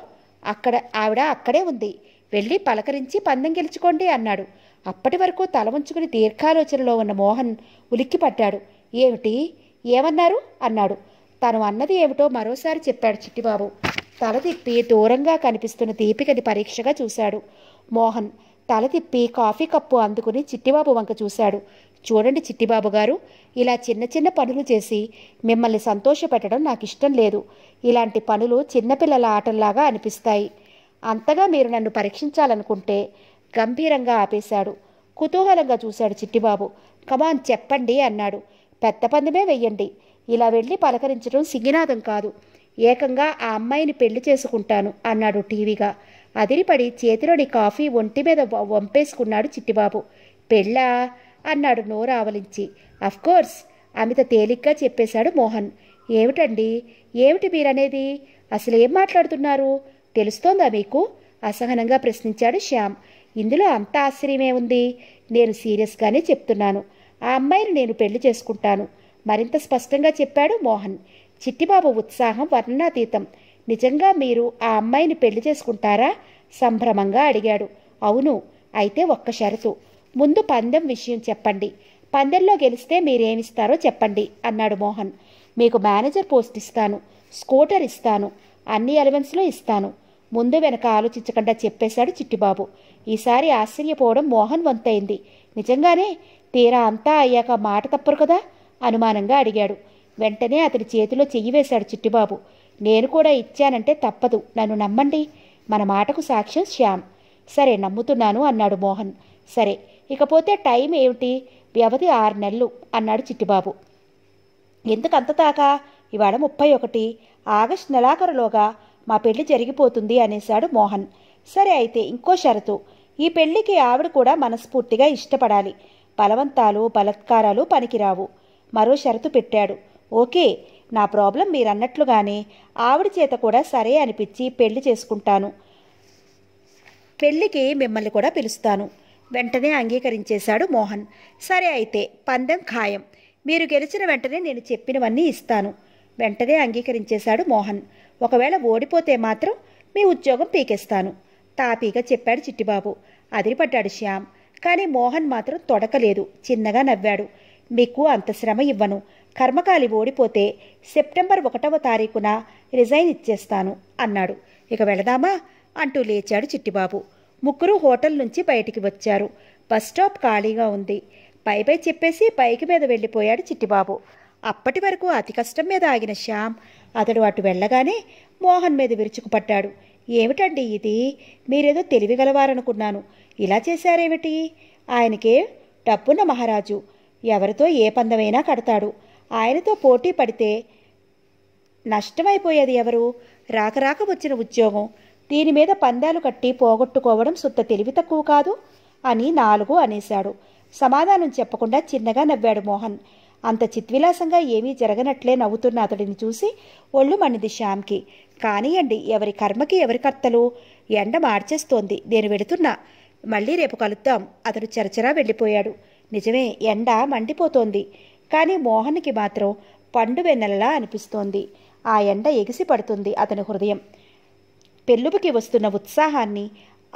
అక్కడ ఆవిడ అక్కడే ఉంది వెళ్ళి పలకరించి పందెం గెలుచుకోండి అన్నాడు అప్పటి వరకు తల ఉంచుకుని దీర్ఘాలోచనలో ఉన్న మోహన్ ఉలిక్కిపడ్డాడు ఏమిటి ఏమన్నారు అన్నాడు తను అన్నది ఏమిటో మరోసారి చెప్పాడు చిట్టిబాబు తల తిప్పి దూరంగా కనిపిస్తున్న దీపికని పరీక్షగా చూశాడు మోహన్ తల తిప్పి కాఫీ కప్పు అందుకుని చిట్టిబాబు వంక చూశాడు చూడండి చిట్టిబాబు గారు ఇలా చిన్న చిన్న పనులు చేసి మిమ్మల్ని సంతోషపెట్టడం నాకు ఇష్టం లేదు ఇలాంటి పనులు చిన్నపిల్లల ఆటల్లాగా అనిపిస్తాయి అంతగా మీరు నన్ను పరీక్షించాలనుకుంటే గంభీరంగా ఆపేశాడు కుతూహలంగా చూశాడు చిట్టిబాబు కమాన్ చెప్పండి అన్నాడు పెద్ద పందమే వెయ్యండి ఇలా వెళ్ళి పలకరించడం సింగినాదం కాదు ఏకంగా ఆ అమ్మాయిని పెళ్లి చేసుకుంటాను అన్నాడు టీవీగా అదిరిపడి చేతిలోని కాఫీ ఒంటి మీద వంపేసుకున్నాడు చిట్టిబాబు పెళ్ళా అన్నాడు నోరు ఆవలించి అఫ్కోర్స్ అమిత తేలిగ్గా చెప్పేశాడు మోహన్ ఏమిటండి ఏమిటి మీరనేది అసలు ఏం మాట్లాడుతున్నారు తెలుస్తోందా మీకు అసహనంగా ప్రశ్నించాడు శ్యామ్ ఇందులో అంత ఆశ్చర్యమేముంది నేను సీరియస్గానే చెప్తున్నాను ఆ అమ్మాయిని నేను పెళ్లి చేసుకుంటాను మరింత స్పష్టంగా చెప్పాడు మోహన్ చిట్టిబాబు ఉత్సాహం వర్ణాతీతం నిజంగా మీరు ఆ అమ్మాయిని పెళ్లి చేసుకుంటారా సంభ్రమంగా అడిగాడు అవును అయితే ఒక్క షరతు ముందు పందెం విషయం చెప్పండి పందెంలో గెలిస్తే మీరేమిస్తారో చెప్పండి అన్నాడు మోహన్ మీకు మేనేజర్ పోస్ట్ ఇస్తాను స్కూటర్ ఇస్తాను అన్ని అలవెన్స్లో ఇస్తాను ముందు వెనక ఆలోచించకుండా చెప్పేశాడు చిట్టిబాబు ఈసారి ఆశ్చర్యపోవడం మోహన్ వంతైంది నిజంగానే తీరా అంతా అయ్యాక మాట తప్పరు కదా అనుమానంగా అడిగాడు వెంటనే అతని చేతిలో చెయ్యి వేశాడు చిట్టిబాబు నేను కూడా ఇచ్చానంటే తప్పదు నన్ను నమ్మండి మన మాటకు సాక్ష్యం శ్యామ్ సరే నమ్ముతున్నాను అన్నాడు మోహన్ సరే ఇకపోతే టైం ఏమిటి వ్యవధి ఆరు నెలలు అన్నాడు చిట్టిబాబు ఎందుకంత దాకా ఇవాళ ముప్పై ఒకటి ఆగస్టు నెలాఖరులోగా మా పెళ్లి జరిగిపోతుంది అనేశాడు మోహన్ సరే అయితే ఇంకో షరతు ఈ పెళ్లికి ఆవిడ కూడా మనస్ఫూర్తిగా ఇష్టపడాలి బలవంతాలు బలత్కారాలు పనికిరావు మరో షరతు పెట్టాడు ఓకే నా ప్రాబ్లం మీరన్నట్లుగానే ఆవిడ చేత కూడా సరే అనిపించి పెళ్లి చేసుకుంటాను పెళ్లికి మిమ్మల్ని కూడా పిలుస్తాను వెంటనే అంగీకరించేశాడు మోహన్ సరే అయితే పందెం ఖాయం మీరు గెలిచిన వెంటనే నేను చెప్పినవన్నీ ఇస్తాను వెంటనే అంగీకరించేశాడు మోహన్ ఒకవేళ ఓడిపోతే మాత్రం మీ ఉద్యోగం పీకేస్తాను తాపీగా చెప్పాడు చిట్టిబాబు అదిరిపడ్డాడు శ్యామ్ కానీ మోహన్ మాత్రం తొడకలేదు చిన్నగా నవ్వాడు మీకు అంత శ్రమ ఇవ్వను కర్మకాలి ఓడిపోతే సెప్టెంబర్ ఒకటవ తారీఖున రిజైన్ ఇచ్చేస్తాను అన్నాడు ఇక వెళదామా అంటూ లేచాడు చిట్టిబాబు ముగ్గురు హోటల్ నుంచి బయటికి వచ్చారు బస్ స్టాప్ ఖాళీగా ఉంది పై పై చెప్పేసి పైకి మీద వెళ్ళిపోయాడు చిట్టిబాబు అప్పటి వరకు అతి కష్టం మీద ఆగిన శ్యామ్ అతడు అటు వెళ్ళగానే మోహన్ మీద విరుచుకుపడ్డాడు ఏమిటండి ఇది మీరేదో తెలివిగలవారనుకున్నాను ఇలా చేశారేమిటి ఆయనకే డబ్బున్న మహారాజు ఎవరితో ఏ పందమైనా కడతాడు ఆయనతో పోటీ పడితే నష్టమైపోయేది ఎవరు రాకరాక వచ్చిన ఉద్యోగం దీని మీద పందాలు కట్టి పోగొట్టుకోవడం సుత్త తెలివి తక్కువ కాదు అని నాలుగు అనేశాడు సమాధానం చెప్పకుండా చిన్నగా నవ్వాడు మోహన్ అంత చిత్విలాసంగా ఏమీ జరగనట్లే నవ్వుతున్న అతడిని చూసి ఒళ్ళు మణిది శ్యామ్కి కానియండి ఎవరి కర్మకి ఎవరి కర్తలు ఎండ మార్చేస్తోంది నేను వెడుతున్నా మళ్ళీ రేపు కలుద్దాం అతడు చరచరా వెళ్ళిపోయాడు నిజమే ఎండ మండిపోతోంది కానీ మోహన్కి మాత్రం పండు వెన్నెలలా అనిపిస్తోంది ఆ ఎండ ఎగిసి పడుతుంది అతని హృదయం పెళ్ళుపుకి వస్తున్న ఉత్సాహాన్ని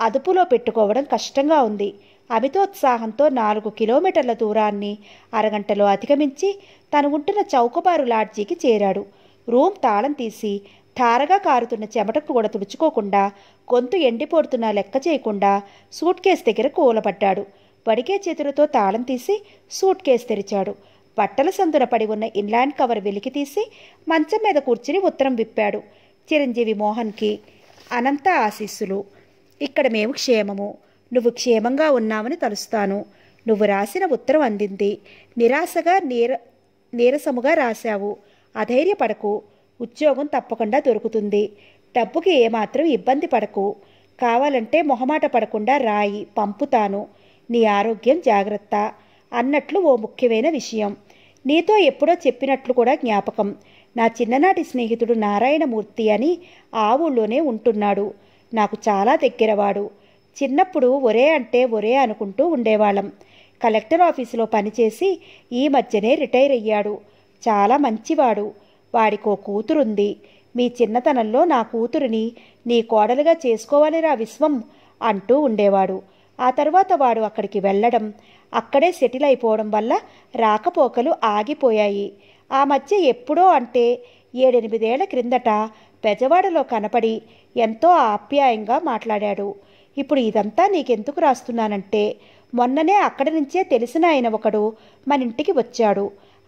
అదుపులో పెట్టుకోవడం కష్టంగా ఉంది అమితోత్సాహంతో నాలుగు కిలోమీటర్ల దూరాన్ని అరగంటలో అధిగమించి తను ఉంటున్న చౌకబారు లాడ్జీకి చేరాడు రూమ్ తాళం తీసి ధారగా కారుతున్న చెమటకు కూడా తుడుచుకోకుండా గొంతు ఎండిపోడుతున్నా లెక్క చేయకుండా సూట్ కేసు దగ్గర కూలబడ్డాడు వడికే చేతులతో తాళం తీసి సూట్ కేసు తెరిచాడు బట్టల సందున పడి ఉన్న ఇన్లాండ్ కవర్ వెలికి తీసి మంచం మీద కూర్చుని ఉత్తరం విప్పాడు చిరంజీవి మోహన్కి అనంత ఆశీస్సులు ఇక్కడ మేము క్షేమము నువ్వు క్షేమంగా ఉన్నావని తలుస్తాను నువ్వు రాసిన ఉత్తరం అందింది నిరాశగా నీర నీరసముగా రాశావు అధైర్యపడకు ఉద్యోగం తప్పకుండా దొరుకుతుంది డబ్బుకి ఏమాత్రం ఇబ్బంది పడకు కావాలంటే మొహమాట పడకుండా రాయి పంపుతాను నీ ఆరోగ్యం జాగ్రత్త అన్నట్లు ఓ ముఖ్యమైన విషయం నీతో ఎప్పుడో చెప్పినట్లు కూడా జ్ఞాపకం నా చిన్ననాటి స్నేహితుడు నారాయణమూర్తి అని ఆ ఊళ్ళోనే ఉంటున్నాడు నాకు చాలా దగ్గరవాడు చిన్నప్పుడు ఒరే అంటే ఒరే అనుకుంటూ ఉండేవాళ్ళం కలెక్టర్ ఆఫీసులో పనిచేసి ఈ మధ్యనే రిటైర్ అయ్యాడు చాలా మంచివాడు వాడికో కూతురుంది మీ చిన్నతనంలో నా కూతురిని నీ కోడలుగా చేసుకోవాలిరా విశ్వం అంటూ ఉండేవాడు ఆ తర్వాత వాడు అక్కడికి వెళ్ళడం అక్కడే సెటిల్ అయిపోవడం వల్ల రాకపోకలు ఆగిపోయాయి ఆ మధ్య ఎప్పుడో అంటే ఏడెనిమిదేళ్ల క్రిందట పెజవాడలో కనపడి ఎంతో ఆప్యాయంగా మాట్లాడాడు ఇప్పుడు ఇదంతా నీకెందుకు రాస్తున్నానంటే మొన్ననే అక్కడి నుంచే తెలిసిన ఆయన ఒకడు మన ఇంటికి వచ్చాడు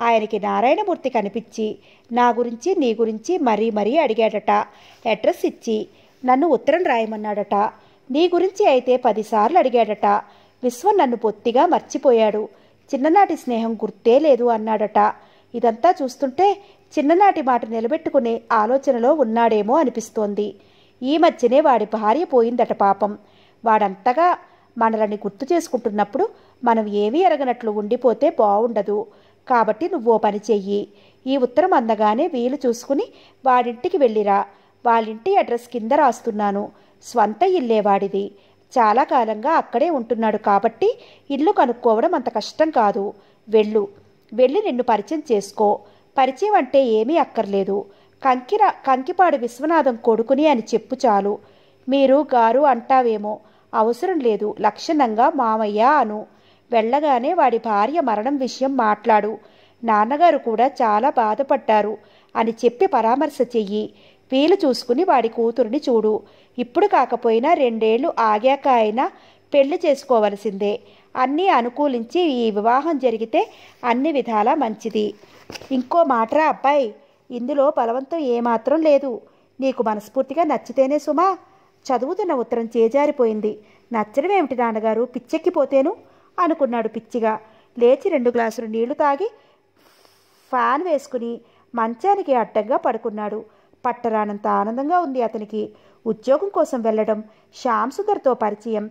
ఆయనకి నారాయణమూర్తి కనిపించి నా గురించి నీ గురించి మరీ మరీ అడిగాడట అడ్రస్ ఇచ్చి నన్ను ఉత్తరం రాయమన్నాడట నీ గురించి అయితే పదిసార్లు అడిగాడట విశ్వం నన్ను పొత్తిగా మర్చిపోయాడు చిన్ననాటి స్నేహం గుర్తే లేదు అన్నాడట ఇదంతా చూస్తుంటే చిన్ననాటి మాట నిలబెట్టుకునే ఆలోచనలో ఉన్నాడేమో అనిపిస్తోంది ఈ మధ్యనే వాడి భార్య పోయిందట పాపం వాడంతగా మనల్ని గుర్తు చేసుకుంటున్నప్పుడు మనం ఏమీ ఎరగనట్లు ఉండిపోతే బావుండదు కాబట్టి ఓ పని చెయ్యి ఈ ఉత్తరం అందగానే వీలు చూసుకుని వాడింటికి వెళ్ళిరా వాళ్ళింటి అడ్రస్ కింద రాస్తున్నాను స్వంత ఇల్లేవాడిది చాలా కాలంగా అక్కడే ఉంటున్నాడు కాబట్టి ఇల్లు కనుక్కోవడం అంత కష్టం కాదు వెళ్ళు వెళ్ళి నిన్ను పరిచయం చేసుకో పరిచయం అంటే ఏమీ అక్కర్లేదు కంకిర కంకిపాడు విశ్వనాథం కొడుకుని అని చెప్పు చాలు మీరు గారు అంటావేమో అవసరం లేదు లక్షణంగా మామయ్య అను వెళ్ళగానే వాడి భార్య మరణం విషయం మాట్లాడు నాన్నగారు కూడా చాలా బాధపడ్డారు అని చెప్పి పరామర్శ చెయ్యి వీలు చూసుకుని వాడి కూతురిని చూడు ఇప్పుడు కాకపోయినా రెండేళ్లు ఆగాక అయినా పెళ్లి చేసుకోవలసిందే అన్నీ అనుకూలించి ఈ వివాహం జరిగితే అన్ని విధాలా మంచిది ఇంకో మాటరా అబ్బాయి ఇందులో బలవంతం ఏమాత్రం లేదు నీకు మనస్ఫూర్తిగా నచ్చితేనే సుమా చదువుతున్న ఉత్తరం చేజారిపోయింది నచ్చడం ఏమిటి నాన్నగారు పిచ్చెక్కిపోతేను అనుకున్నాడు పిచ్చిగా లేచి రెండు గ్లాసులు నీళ్లు తాగి ఫ్యాన్ వేసుకుని మంచానికి అడ్డంగా పడుకున్నాడు పట్టరానంత ఆనందంగా ఉంది అతనికి ఉద్యోగం కోసం వెళ్ళడం శ్యామ్ పరిచయం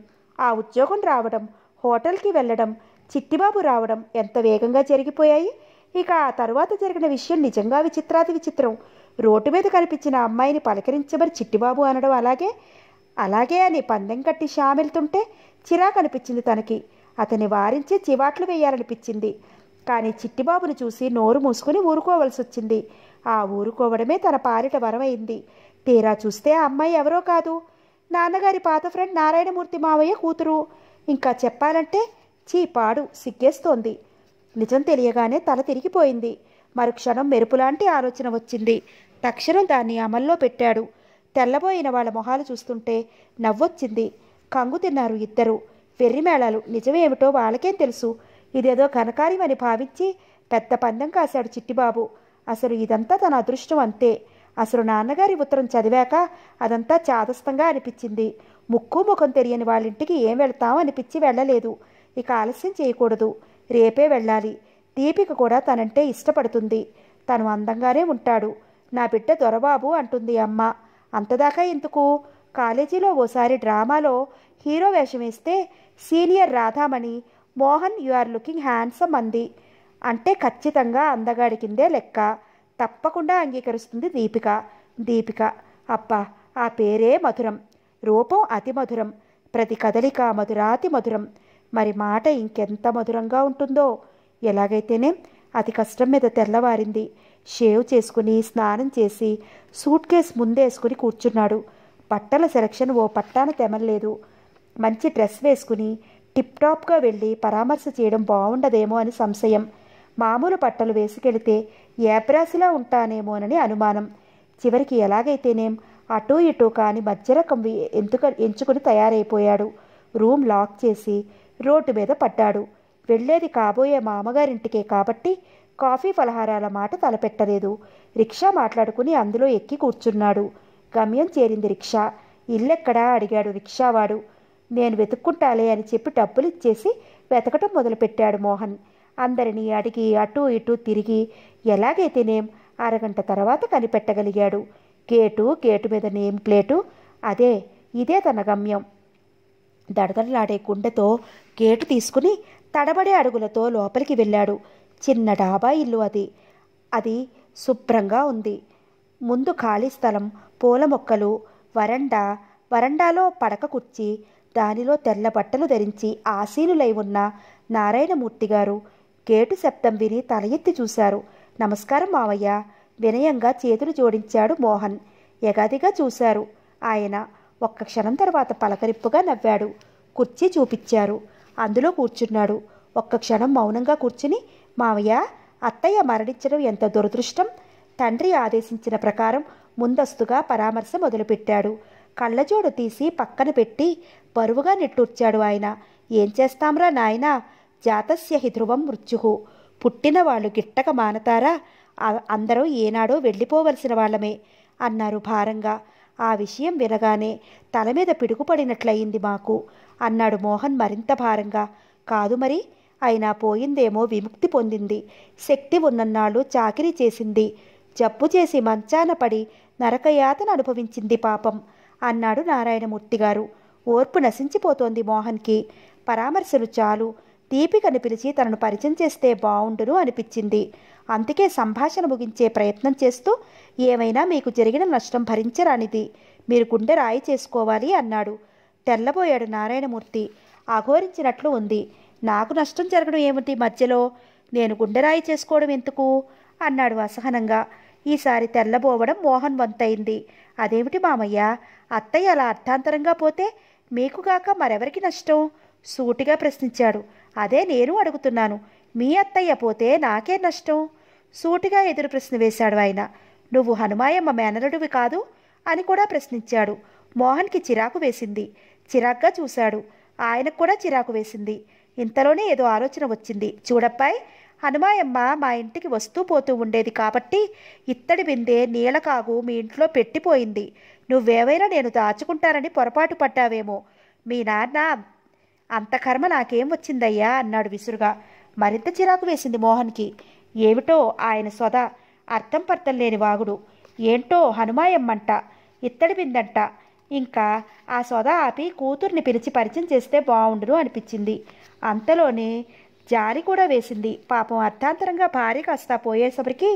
ఆ ఉద్యోగం రావడం హోటల్కి వెళ్ళడం చిట్టిబాబు రావడం ఎంత వేగంగా జరిగిపోయాయి ఇక ఆ తరువాత జరిగిన విషయం నిజంగా విచిత్రాతి విచిత్రం రోడ్డు మీద కనిపించిన అమ్మాయిని పలకరించమని చిట్టిబాబు అనడం అలాగే అలాగే అని పందెం కట్టి శ్యామ్ వెళ్తుంటే కనిపించింది తనకి అతని వారించే చివాట్లు వేయాలనిపించింది కానీ చిట్టిబాబును చూసి నోరు మూసుకుని ఊరుకోవలసి వచ్చింది ఆ ఊరుకోవడమే తన పారిట వరమైంది తీరా చూస్తే ఆ అమ్మాయి ఎవరో కాదు నాన్నగారి పాత ఫ్రెండ్ నారాయణమూర్తి మావయ్య కూతురు ఇంకా చెప్పాలంటే చీపాడు సిగ్గేస్తోంది నిజం తెలియగానే తల తిరిగిపోయింది మరుక్షణం మెరుపులాంటి ఆలోచన వచ్చింది తక్షణం దాన్ని అమల్లో పెట్టాడు తెల్లబోయిన వాళ్ళ మొహాలు చూస్తుంటే నవ్వొచ్చింది కంగు తిన్నారు ఇద్దరు వెర్రిమేళాలు నిజమేమిటో వాళ్ళకేం తెలుసు ఇదేదో ఘనకార్యమని భావించి పెద్ద పందెం కాశాడు చిట్టిబాబు అసలు ఇదంతా తన అదృష్టం అంతే అసలు నాన్నగారి ఉత్తరం చదివాక అదంతా చాదస్తంగా అనిపించింది ముక్కు ముఖం తెలియని వాళ్ళింటికి ఏం వెళ్తాం అనిపించి వెళ్ళలేదు ఇక ఆలస్యం చేయకూడదు రేపే వెళ్ళాలి దీపిక కూడా తనంటే ఇష్టపడుతుంది తను అందంగానే ఉంటాడు నా బిడ్డ దొరబాబు అంటుంది అమ్మ అంతదాకా ఎందుకు కాలేజీలో ఓసారి డ్రామాలో హీరో వేషం వేస్తే senior Radhamani Mohan you are looking handsome అంది అంటే ఖచ్చితంగా అందగాడి కిందే లెక్క తప్పకుండా అంగీకరిస్తుంది దీపిక దీపిక అప్ప ఆ పేరే మధురం రూపం అతి మధురం ప్రతి కదలిక మధురాతి మధురం మరి మాట ఇంకెంత మధురంగా ఉంటుందో ఎలాగైతేనే అతి కష్టం మీద తెల్లవారింది షేవ్ చేసుకుని స్నానం చేసి సూట్ కేస్ ముందేసుకుని కూర్చున్నాడు బట్టల సెలక్షన్ ఓ పట్టాన తెమల్లేదు మంచి డ్రెస్ వేసుకుని టిప్ టాప్గా వెళ్ళి పరామర్శ చేయడం బాగుండదేమో అని సంశయం మామూలు పట్టలు వేసుకెళితే ఏప్రాసిలా ఉంటానేమోనని అనుమానం చివరికి ఎలాగైతేనేం అటూ ఇటూ కాని మధ్యరకం ఎందుక ఎంచుకుని తయారైపోయాడు రూమ్ లాక్ చేసి రోడ్డు మీద పడ్డాడు వెళ్ళేది కాబోయే మామగారింటికే కాబట్టి కాఫీ ఫలహారాల మాట తలపెట్టలేదు రిక్షా మాట్లాడుకుని అందులో ఎక్కి కూర్చున్నాడు గమ్యం చేరింది రిక్షా ఇల్లెక్కడా అడిగాడు రిక్షావాడు నేను వెతుక్కుంటాలే అని చెప్పి డబ్బులు ఇచ్చేసి వెతకటం మొదలుపెట్టాడు మోహన్ అందరినీ అడిగి అటూ ఇటూ తిరిగి ఎలాగైతేనేం అరగంట తర్వాత కనిపెట్టగలిగాడు గేటు గేటు మీద నేమ్ ప్లేటు అదే ఇదే తన గమ్యం దడదడలాడే గుండెతో గేటు తీసుకుని తడబడే అడుగులతో లోపలికి వెళ్ళాడు చిన్న డాబా ఇల్లు అది అది శుభ్రంగా ఉంది ముందు ఖాళీ స్థలం పూల మొక్కలు వరండా వరండాలో పడక కుర్చీ దానిలో తెల్ల బట్టలు ధరించి ఆసీనులై ఉన్న నారాయణమూర్తి గారు గేటు శబ్దం విని తల ఎత్తి చూశారు నమస్కారం మావయ్య వినయంగా చేతులు జోడించాడు మోహన్ యగాదిగా చూశారు ఆయన ఒక్క క్షణం తర్వాత పలకరిప్పుగా నవ్వాడు కుర్చీ చూపించారు అందులో కూర్చున్నాడు ఒక్క క్షణం మౌనంగా కూర్చుని మావయ్య అత్తయ్య మరణించడం ఎంత దురదృష్టం తండ్రి ఆదేశించిన ప్రకారం ముందస్తుగా పరామర్శ మొదలుపెట్టాడు కళ్ళజోడు తీసి పక్కన పెట్టి బరువుగా నిట్టూర్చాడు ఆయన ఏం చేస్తాంరా నాయనా జాతస్య హి ధ్రువం మృత్యు పుట్టిన వాళ్ళు గిట్టక మానతారా అందరూ ఏనాడో వెళ్ళిపోవలసిన వాళ్ళమే అన్నారు భారంగా ఆ విషయం వినగానే తల మీద పిడుగుపడినట్లయింది మాకు అన్నాడు మోహన్ మరింత భారంగా కాదు మరి అయినా పోయిందేమో విముక్తి పొందింది శక్తి ఉన్నన్నాళ్ళు చాకిరీ చేసింది జబ్బు చేసి మంచాన పడి నరకయాతను అనుభవించింది పాపం అన్నాడు నారాయణమూర్తిగారు ఓర్పు నశించిపోతోంది మోహన్కి పరామర్శలు చాలు దీపికను పిలిచి తనను పరిచయం చేస్తే బాగుండును అనిపించింది అందుకే సంభాషణ ముగించే ప్రయత్నం చేస్తూ ఏమైనా మీకు జరిగిన నష్టం భరించరానిది మీరు గుండె రాయి చేసుకోవాలి అన్నాడు తెల్లబోయాడు నారాయణమూర్తి అఘోరించినట్లు ఉంది నాకు నష్టం జరగడం ఏమిటి మధ్యలో నేను గుండెరాయి చేసుకోవడం ఎందుకు అన్నాడు అసహనంగా ఈసారి తెల్లబోవడం మోహన్ వంతైంది అదేమిటి మామయ్య అత్తయ్య అలా అర్థాంతరంగా పోతే మీకుగాక మరెవరికి నష్టం సూటిగా ప్రశ్నించాడు అదే నేను అడుగుతున్నాను మీ అత్తయ్య పోతే నాకే నష్టం సూటిగా ఎదురు ప్రశ్న వేశాడు ఆయన నువ్వు హనుమాయమ్మ మేనలుడివి కాదు అని కూడా ప్రశ్నించాడు మోహన్కి చిరాకు వేసింది చిరాగ్గా చూశాడు ఆయనకు కూడా చిరాకు వేసింది ఇంతలోనే ఏదో ఆలోచన వచ్చింది చూడప్పాయ్ హనుమాయమ్మ మా ఇంటికి వస్తూ పోతూ ఉండేది కాబట్టి ఇత్తడి బిందె నీలకాగు మీ ఇంట్లో పెట్టిపోయింది నువ్వేవైనా నేను దాచుకుంటానని పొరపాటు పడ్డావేమో మీ నాన్న అంత కర్మ నాకేం వచ్చిందయ్యా అన్నాడు విసురుగా మరింత చిరాకు వేసింది మోహన్కి ఏమిటో ఆయన సొద అర్థం పర్థం లేని వాగుడు ఏంటో హనుమాయమ్మంట ఇత్తడి బిందంట ఇంకా ఆ సొద ఆపి కూతుర్ని పిలిచి పరిచయం చేస్తే బాగుండును అనిపించింది అంతలోనే జారి కూడా వేసింది పాపం అర్థాంతరంగా భార్య కాస్త పోయేసరికి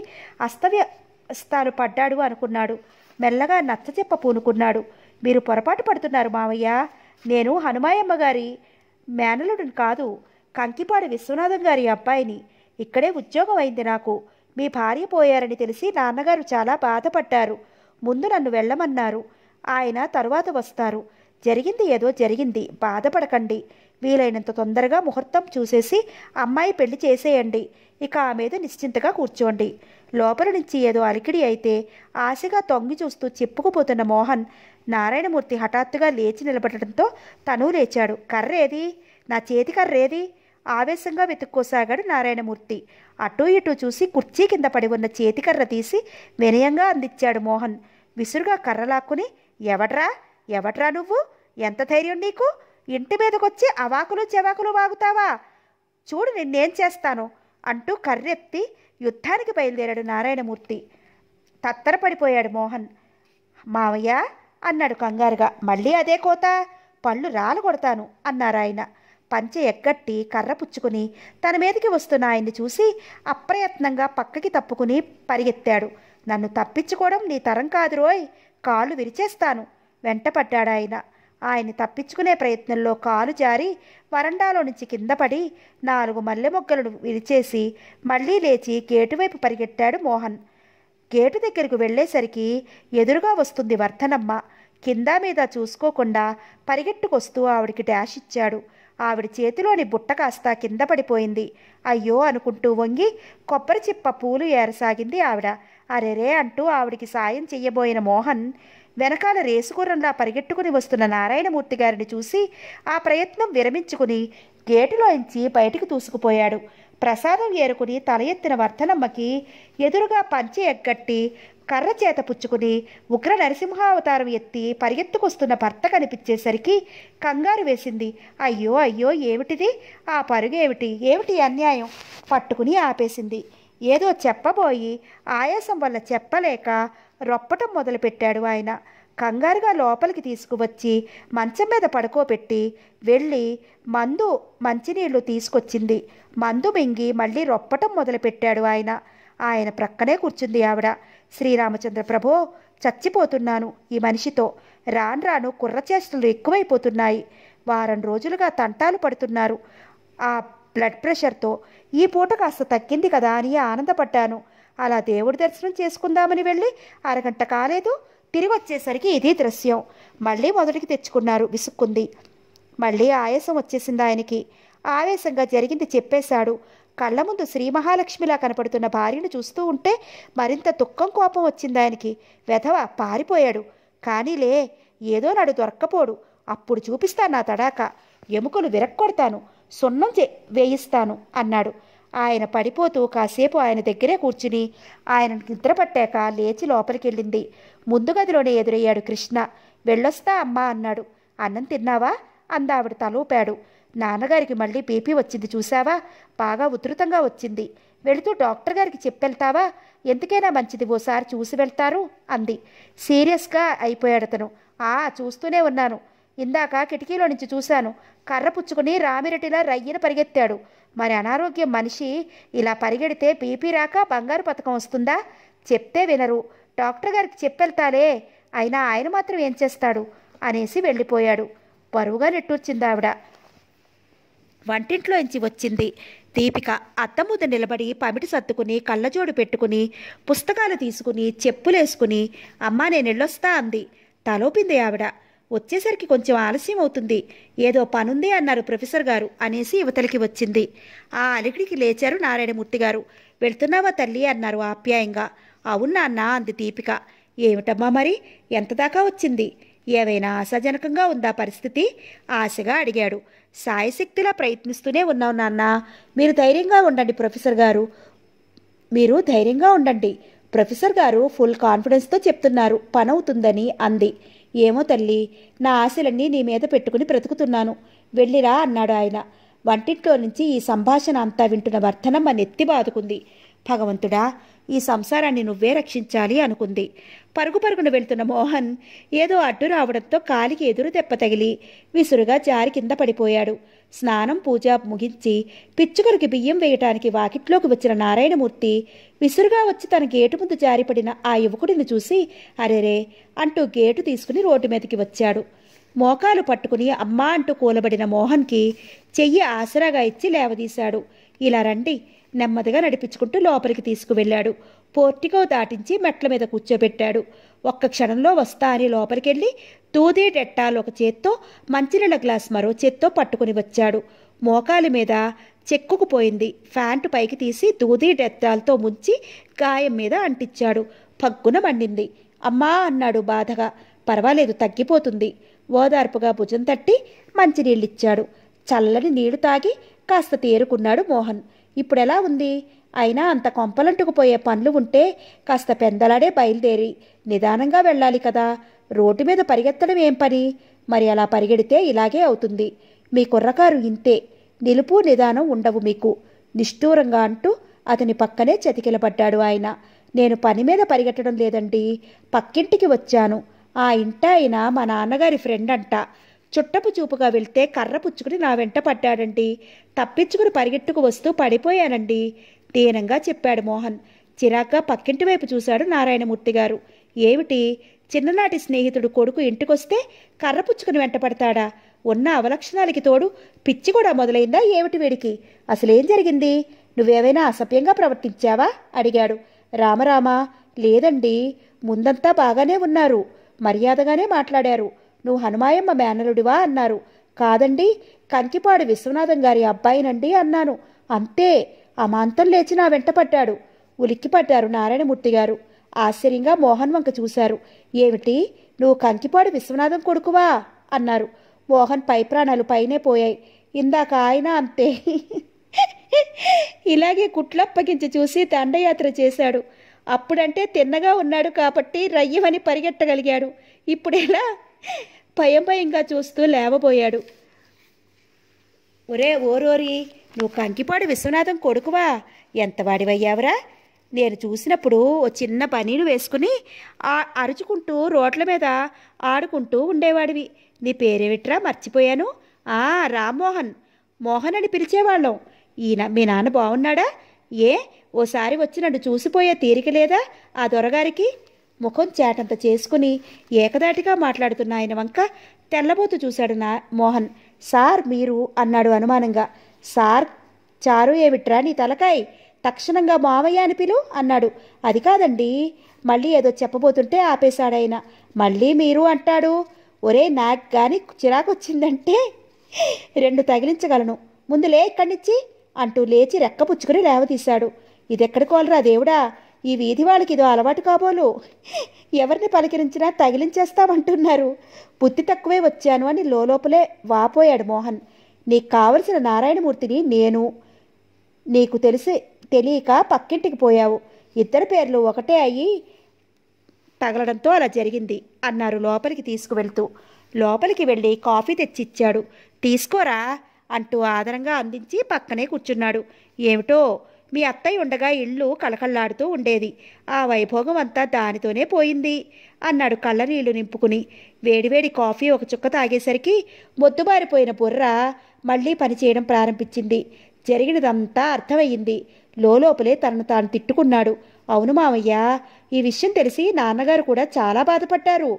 అస్తవ్యస్తాలు పడ్డాడు అనుకున్నాడు మెల్లగా నచ్చచెప్ప పూనుకున్నాడు మీరు పొరపాటు పడుతున్నారు మావయ్య నేను హనుమాయమ్మ గారి మేనలుడిని కాదు కంకిపాడి విశ్వనాథం గారి అబ్బాయిని ఇక్కడే ఉద్యోగం అయింది నాకు మీ భార్య పోయారని తెలిసి నాన్నగారు చాలా బాధపడ్డారు ముందు నన్ను వెళ్ళమన్నారు ఆయన తరువాత వస్తారు జరిగింది ఏదో జరిగింది బాధపడకండి వీలైనంత తొందరగా ముహూర్తం చూసేసి అమ్మాయి పెళ్లి చేసేయండి ఇక ఆ మీద నిశ్చింతగా కూర్చోండి లోపల నుంచి ఏదో అలికిడి అయితే ఆశగా తొంగి చూస్తూ చెప్పుకుపోతున్న మోహన్ నారాయణమూర్తి హఠాత్తుగా లేచి నిలబడటంతో తను లేచాడు కర్రేది నా చేతి కర్రేది ఆవేశంగా వెతుక్కోసాగాడు నారాయణమూర్తి అటూ ఇటూ చూసి కుర్చీ కింద పడి ఉన్న చేతికర్ర తీసి వినయంగా అందించాడు మోహన్ విసురుగా కర్ర లాక్కుని ఎవట్రా ఎవట్రా నువ్వు ఎంత ధైర్యం నీకు ఇంటి మీదకొచ్చి అవాకులు చెవాకులు వాగుతావా చూడు నిన్నేం చేస్తాను అంటూ కర్రెత్తి యుద్ధానికి బయలుదేరాడు నారాయణమూర్తి తత్తరపడిపోయాడు మోహన్ మావయ్య అన్నాడు కంగారుగా మళ్ళీ అదే కోత పళ్ళు రాలగొడతాను అన్నారాయన పంచె ఎగ్గట్టి కర్ర పుచ్చుకుని తన మీదకి వస్తున్న ఆయన్ని చూసి అప్రయత్నంగా పక్కకి తప్పుకుని పరిగెత్తాడు నన్ను తప్పించుకోవడం నీ తరం కాదు రోయ్ కాలు విరిచేస్తాను వెంటపడ్డాడాయన ఆయన తప్పించుకునే ప్రయత్నంలో కాలు జారి వరండాలో నుంచి కిందపడి నాలుగు మల్లె మొగ్గలను విరిచేసి మళ్లీ లేచి గేటు వైపు పరిగెట్టాడు మోహన్ గేటు దగ్గరకు వెళ్లేసరికి ఎదురుగా వస్తుంది వర్ధనమ్మ కింద మీద చూసుకోకుండా పరిగెట్టుకొస్తూ ఆవిడికి డాష్ ఇచ్చాడు ఆవిడ చేతిలోని బుట్ట కాస్త కింద పడిపోయింది అయ్యో అనుకుంటూ వంగి కొబ్బరి చిప్ప పూలు ఏరసాగింది ఆవిడ అరెరే అంటూ ఆవిడికి సాయం చెయ్యబోయిన మోహన్ వెనకాల రేసుకూరంలా పరిగెట్టుకుని వస్తున్న నారాయణమూర్తి గారిని చూసి ఆ ప్రయత్నం విరమించుకుని గేటులోంచి బయటికి దూసుకుపోయాడు ప్రసాదం ఏరుకుని తల ఎత్తిన వర్ధనమ్మకి ఎదురుగా పంచి ఎగ్గట్టి కర్ర చేత పుచ్చుకుని ఉగ్ర నరసింహావతారం ఎత్తి పరిగెత్తుకొస్తున్న భర్త కనిపించేసరికి కంగారు వేసింది అయ్యో అయ్యో ఏమిటిది ఆ పరుగు ఏమిటి ఏమిటి అన్యాయం పట్టుకుని ఆపేసింది ఏదో చెప్పబోయి ఆయాసం వల్ల చెప్పలేక రొప్పటం మొదలుపెట్టాడు ఆయన కంగారుగా లోపలికి తీసుకువచ్చి మంచం మీద పడుకోబెట్టి వెళ్ళి మందు మంచినీళ్లు తీసుకొచ్చింది మందు మింగి మళ్ళీ రొప్పటం మొదలుపెట్టాడు ఆయన ఆయన ప్రక్కనే కూర్చుంది ఆవిడ శ్రీరామచంద్ర ప్రభో చచ్చిపోతున్నాను ఈ మనిషితో రాను రాను కుర్రచేష్టలు ఎక్కువైపోతున్నాయి వారం రోజులుగా తంటాలు పడుతున్నారు ఆ బ్లడ్ ప్రెషర్తో ఈ పూట కాస్త తగ్గింది కదా అని ఆనందపడ్డాను అలా దేవుడి దర్శనం చేసుకుందామని వెళ్ళి అరగంట కాలేదు తిరిగి వచ్చేసరికి ఇది దృశ్యం మళ్ళీ మొదటికి తెచ్చుకున్నారు విసుక్కుంది మళ్ళీ ఆయాసం వచ్చేసింది ఆయనకి ఆవేశంగా జరిగింది చెప్పేశాడు కళ్ళ ముందు శ్రీ మహాలక్ష్మిలా కనపడుతున్న భార్యను చూస్తూ ఉంటే మరింత దుఃఖం కోపం వచ్చింది ఆయనకి వెధవ పారిపోయాడు కానీలే ఏదో నాడు దొరక్కపోడు అప్పుడు చూపిస్తాను నా తడాక ఎముకలు విరక్కొడతాను సున్నం చే వేయిస్తాను అన్నాడు ఆయన పడిపోతూ కాసేపు ఆయన దగ్గరే కూర్చుని ఆయన నిద్రపట్టాక లేచి లోపలికెళ్ళింది ముందు గదిలోనే ఎదురయ్యాడు కృష్ణ వెళ్ళొస్తా అమ్మా అన్నాడు అన్నం తిన్నావా అందావిడ తలూపాడు నాన్నగారికి మళ్ళీ బీపీ వచ్చింది చూసావా బాగా ఉధృతంగా వచ్చింది వెళుతూ డాక్టర్ గారికి చెప్పెళ్తావా ఎందుకైనా మంచిది ఓసారి చూసి వెళ్తారు అంది సీరియస్గా అతను ఆ చూస్తూనే ఉన్నాను ఇందాక కిటికీలో నుంచి చూశాను కర్ర పుచ్చుకుని రామిరెటిలా రయ్యన పరిగెత్తాడు మరి అనారోగ్యం మనిషి ఇలా పరిగెడితే బీపీ రాక బంగారు పథకం వస్తుందా చెప్తే వినరు డాక్టర్ గారికి చెప్పెళ్తాలే అయినా ఆయన మాత్రం ఏం చేస్తాడు అనేసి వెళ్ళిపోయాడు పరువుగా నెట్టూర్చింది ఆవిడ వంటింట్లోంచి వచ్చింది దీపిక అత్త ముద్ద నిలబడి పమిటి సర్దుకుని కళ్ళజోడు పెట్టుకుని పుస్తకాలు తీసుకుని చెప్పులేసుకుని అమ్మా నేను వెళ్ళొస్తా అంది తలోపింది ఆవిడ వచ్చేసరికి కొంచెం ఆలస్యం అవుతుంది ఏదో పనుంది అన్నారు ప్రొఫెసర్ గారు అనేసి యువతలకి వచ్చింది ఆ అలికిడికి లేచారు నారాయణమూర్తి గారు వెళ్తున్నావా తల్లి అన్నారు ఆప్యాయంగా అవునా అన్న అంది దీపిక ఏమిటమ్మా మరి ఎంత దాకా వచ్చింది ఏవైనా ఆశాజనకంగా ఉందా పరిస్థితి ఆశగా అడిగాడు సాయశక్తిలా ప్రయత్నిస్తూనే ఉన్నావు నాన్న మీరు ధైర్యంగా ఉండండి ప్రొఫెసర్ గారు మీరు ధైర్యంగా ఉండండి ప్రొఫెసర్ గారు ఫుల్ కాన్ఫిడెన్స్తో చెప్తున్నారు పనవుతుందని అంది ఏమో తల్లి నా ఆశలన్నీ నీ మీద పెట్టుకుని బ్రతుకుతున్నాను వెళ్ళిరా అన్నాడు ఆయన వంటింట్లో నుంచి ఈ సంభాషణ అంతా వింటున్న వర్ధనమ్మ నెత్తి బాదుకుంది భగవంతుడా ఈ సంసారాన్ని నువ్వే రక్షించాలి అనుకుంది పరుగు పరుగున వెళ్తున్న మోహన్ ఏదో అడ్డు రావడంతో కాలికి ఎదురు దెబ్బ తగిలి విసురుగా జారి కింద పడిపోయాడు స్నానం పూజ ముగించి పిచ్చుకలకి బియ్యం వేయటానికి వాకిట్లోకి వచ్చిన నారాయణమూర్తి విసురుగా వచ్చి తన గేటు ముందు జారిపడిన ఆ యువకుడిని చూసి అరెరే అంటూ గేటు తీసుకుని రోడ్డు మీదకి వచ్చాడు మోకాలు పట్టుకుని అమ్మా అంటూ కూలబడిన మోహన్కి చెయ్యి ఆసరాగా ఇచ్చి లేవదీశాడు ఇలా రండి నెమ్మదిగా నడిపించుకుంటూ లోపలికి తీసుకువెళ్ళాడు పోర్టికో దాటించి మెట్ల మీద కూర్చోబెట్టాడు ఒక్క క్షణంలో వస్తా అని లోపలికెళ్ళి డెట్టాలు ఒక చేత్తో మంచినీళ్ళ గ్లాస్ మరో చేత్తో పట్టుకుని వచ్చాడు మోకాలి మీద చెక్కుకుపోయింది ఫ్యాంటు పైకి తీసి దూది డెత్తాలతో ముంచి గాయం మీద అంటించాడు పగ్గున మండింది అమ్మా అన్నాడు బాధగా పర్వాలేదు తగ్గిపోతుంది ఓదార్పుగా భుజం తట్టి మంచినీళ్ళిచ్చాడు చల్లని నీళ్లు తాగి కాస్త తేరుకున్నాడు మోహన్ ఇప్పుడు ఎలా ఉంది అయినా అంత కొంపలంటుకుపోయే పనులు ఉంటే కాస్త పెందలాడే బయలుదేరి నిదానంగా వెళ్ళాలి కదా రోడ్డు మీద పరిగెత్తడం ఏం పని మరి అలా పరిగెడితే ఇలాగే అవుతుంది మీ కుర్రకారు ఇంతే నిలుపు నిదానం ఉండవు మీకు నిష్ఠూరంగా అంటూ అతని పక్కనే చతికిలబడ్డాడు ఆయన నేను పని మీద పరిగెట్టడం లేదండి పక్కింటికి వచ్చాను ఆ ఇంట ఆయన మా నాన్నగారి ఫ్రెండ్ అంట చుట్టపు చూపుగా వెళ్తే కర్ర పుచ్చుకుని నా వెంట పడ్డాడండి తప్పించుకుని పరిగెట్టుకు వస్తూ పడిపోయానండి దీనంగా చెప్పాడు మోహన్ చిరాగ్గా పక్కింటి వైపు చూశాడు నారాయణమూర్తి గారు ఏమిటి చిన్ననాటి స్నేహితుడు కొడుకు ఇంటికొస్తే కర్ర పుచ్చుకుని వెంటపడతాడా ఉన్న అవలక్షణాలకి తోడు పిచ్చి కూడా మొదలైందా ఏమిటి వీడికి అసలేం జరిగింది నువ్వేవైనా అసభ్యంగా ప్రవర్తించావా అడిగాడు రామరామా లేదండి ముందంతా బాగానే ఉన్నారు మర్యాదగానే మాట్లాడారు నువ్వు హనుమాయమ్మ మేనలుడివా అన్నారు కాదండి కంకిపాడు విశ్వనాథం గారి అబ్బాయినండి అన్నాను అంతే అమాంతం లేచి నా ఉలిక్కి ఉలిక్కిపడ్డారు నారాయణమూర్తి గారు ఆశ్చర్యంగా మోహన్ వంక చూశారు ఏమిటి నువ్వు కంకిపాడు విశ్వనాథం కొడుకువా అన్నారు మోహన్ పై ప్రాణాలు పైనే పోయాయి ఇందాక ఆయన అంతే ఇలాగే కుట్లప్పగించి చూసి దండయాత్ర చేశాడు అప్పుడంటే తిన్నగా ఉన్నాడు కాబట్టి రయ్యమని పరిగెట్టగలిగాడు ఇప్పుడెలా భయం భయంగా చూస్తూ లేవబోయాడు ఒరే ఓరోరి నువ్వు కంకిపాడు విశ్వనాథం కొడుకువా ఎంత వాడివయ్యావరా నేను చూసినప్పుడు ఓ చిన్న పనిను వేసుకుని అరుచుకుంటూ రోడ్ల మీద ఆడుకుంటూ ఉండేవాడివి నీ పేరేమిట్రా మర్చిపోయాను ఆ రామ్మోహన్ మోహన్ అని పిలిచేవాళ్ళం ఈయన మీ నాన్న బాగున్నాడా ఏ ఓసారి వచ్చి నన్ను చూసిపోయే తీరిక లేదా ఆ దొరగారికి ముఖం చేటంత చేసుకుని ఏకదాటిగా మాట్లాడుతున్న ఆయన వంక తెల్లబోతు చూశాడు నా మోహన్ సార్ మీరు అన్నాడు అనుమానంగా సార్ చారు ఏమిట్రా నీ తలకాయ్ తక్షణంగా మావయ్య అని పిలు అన్నాడు అది కాదండి మళ్ళీ ఏదో చెప్పబోతుంటే ఆపేశాడాయన మళ్ళీ మీరు అంటాడు ఒరే నాకు కానీ చిరాకొచ్చిందంటే రెండు తగిలించగలను ముందు లే ఇక్కడి నుంచి అంటూ లేచి రెక్కపుచ్చుకుని లేవతీశాడు ఇదెక్కడ కోలరా దేవుడా ఈ వీధి వాళ్ళకి ఇదో అలవాటు కాబోలు ఎవరిని పలకరించినా తగిలించేస్తామంటున్నారు బుద్ధి తక్కువే వచ్చాను అని లోపలే వాపోయాడు మోహన్ నీకు కావలసిన నారాయణమూర్తిని నేను నీకు తెలిసి తెలియక పక్కింటికి పోయావు ఇద్దరు పేర్లు ఒకటే అయ్యి తగలడంతో అలా జరిగింది అన్నారు లోపలికి తీసుకువెళ్తూ లోపలికి వెళ్ళి కాఫీ తెచ్చిచ్చాడు తీసుకోరా అంటూ ఆదరంగా అందించి పక్కనే కూర్చున్నాడు ఏమిటో మీ అత్తయ్య ఉండగా ఇల్లు కలకల్లాడుతూ ఉండేది ఆ వైభోగం అంతా దానితోనే పోయింది అన్నాడు కళ్ళనీళ్లు నింపుకుని వేడివేడి కాఫీ ఒక చుక్క తాగేసరికి మొద్దుబారిపోయిన బుర్ర మళ్ళీ పనిచేయడం ప్రారంభించింది జరిగినదంతా అర్థమయ్యింది లోపలే తనను తాను తిట్టుకున్నాడు అవును మామయ్య ఈ విషయం తెలిసి నాన్నగారు కూడా చాలా బాధపడ్డారు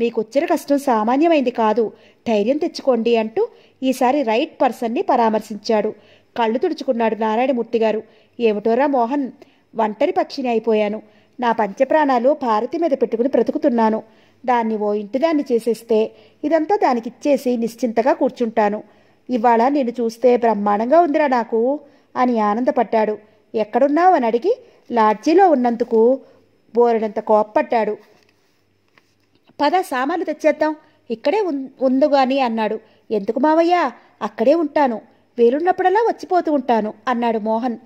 మీకొచ్చిన కష్టం సామాన్యమైంది కాదు ధైర్యం తెచ్చుకోండి అంటూ ఈసారి రైట్ పర్సన్ని పరామర్శించాడు కళ్ళు తుడుచుకున్నాడు నారాయణమూర్తి గారు ఏమిటోరా మోహన్ ఒంటరి పక్షిని అయిపోయాను నా పంచప్రాణాలు పారతి మీద పెట్టుకుని బ్రతుకుతున్నాను దాన్ని ఓ ఇంటిదాన్ని చేసేస్తే ఇదంతా దానికి ఇచ్చేసి నిశ్చింతగా కూర్చుంటాను ఇవాళ నేను చూస్తే బ్రహ్మాండంగా ఉందిరా నాకు అని ఆనందపడ్డాడు ఎక్కడున్నావు అని అడిగి లాడ్జీలో ఉన్నందుకు బోరెడంత కోప్పట్టాడు పద సామాన్లు తెచ్చేద్దాం ఇక్కడే ఉందుగాని అన్నాడు ఎందుకు మావయ్య అక్కడే ఉంటాను వీలున్నప్పుడల్లా వచ్చిపోతూ ఉంటాను అన్నాడు మోహన్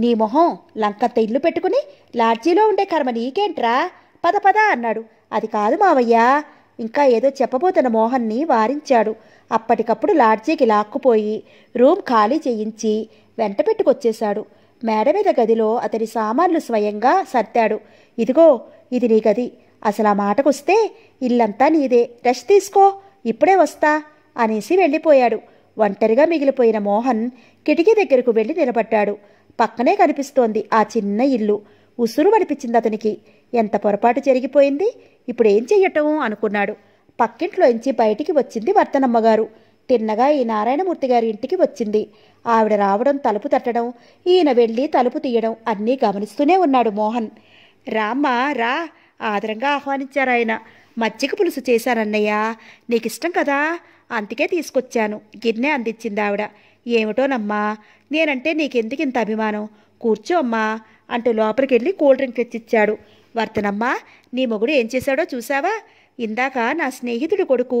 నీ మొహం లంకత్త ఇల్లు పెట్టుకుని లాడ్జీలో ఉండే కర్మ నీకేంట్రా పద పద అన్నాడు అది కాదు మావయ్యా ఇంకా ఏదో చెప్పబోతున్న మోహన్ని వారించాడు అప్పటికప్పుడు లాడ్జీకి లాక్కుపోయి రూమ్ ఖాళీ చేయించి వెంట పెట్టుకొచ్చేశాడు మేడ మీద గదిలో అతని సామాన్లు స్వయంగా సర్దాడు ఇదిగో ఇది నీ గది అసలు ఆ మాటకొస్తే ఇల్లంతా నీదే రెస్ట్ తీసుకో ఇప్పుడే వస్తా అనేసి వెళ్ళిపోయాడు ఒంటరిగా మిగిలిపోయిన మోహన్ కిటికీ దగ్గరకు వెళ్ళి నిలబడ్డాడు పక్కనే కనిపిస్తోంది ఆ చిన్న ఇల్లు ఉసురు పడిపించింది అతనికి ఎంత పొరపాటు జరిగిపోయింది ఇప్పుడు ఏం చెయ్యటం అనుకున్నాడు పక్కింట్లోంచి బయటికి వచ్చింది వర్తనమ్మగారు తిన్నగా ఈ నారాయణమూర్తి గారి ఇంటికి వచ్చింది ఆవిడ రావడం తలుపు తట్టడం ఈయన వెళ్ళి తలుపు తీయడం అన్నీ గమనిస్తూనే ఉన్నాడు మోహన్ రామ్మ రా ఆదరంగా ఆహ్వానించారాయన మజ్జిగ పులుసు చేశానన్నయ్య నీకిష్టం కదా అందుకే తీసుకొచ్చాను గిన్నె అందించింది ఆవిడ ఏమిటోనమ్మా నేనంటే నీకెందుకు ఇంత అభిమానం కూర్చో అమ్మా అంటూ లోపలికి వెళ్ళి కూల్ డ్రింక్ తెచ్చిచ్చాడు వర్తనమ్మా నీ మొగుడు ఏం చేశాడో చూసావా ఇందాక నా స్నేహితుడి కొడుకు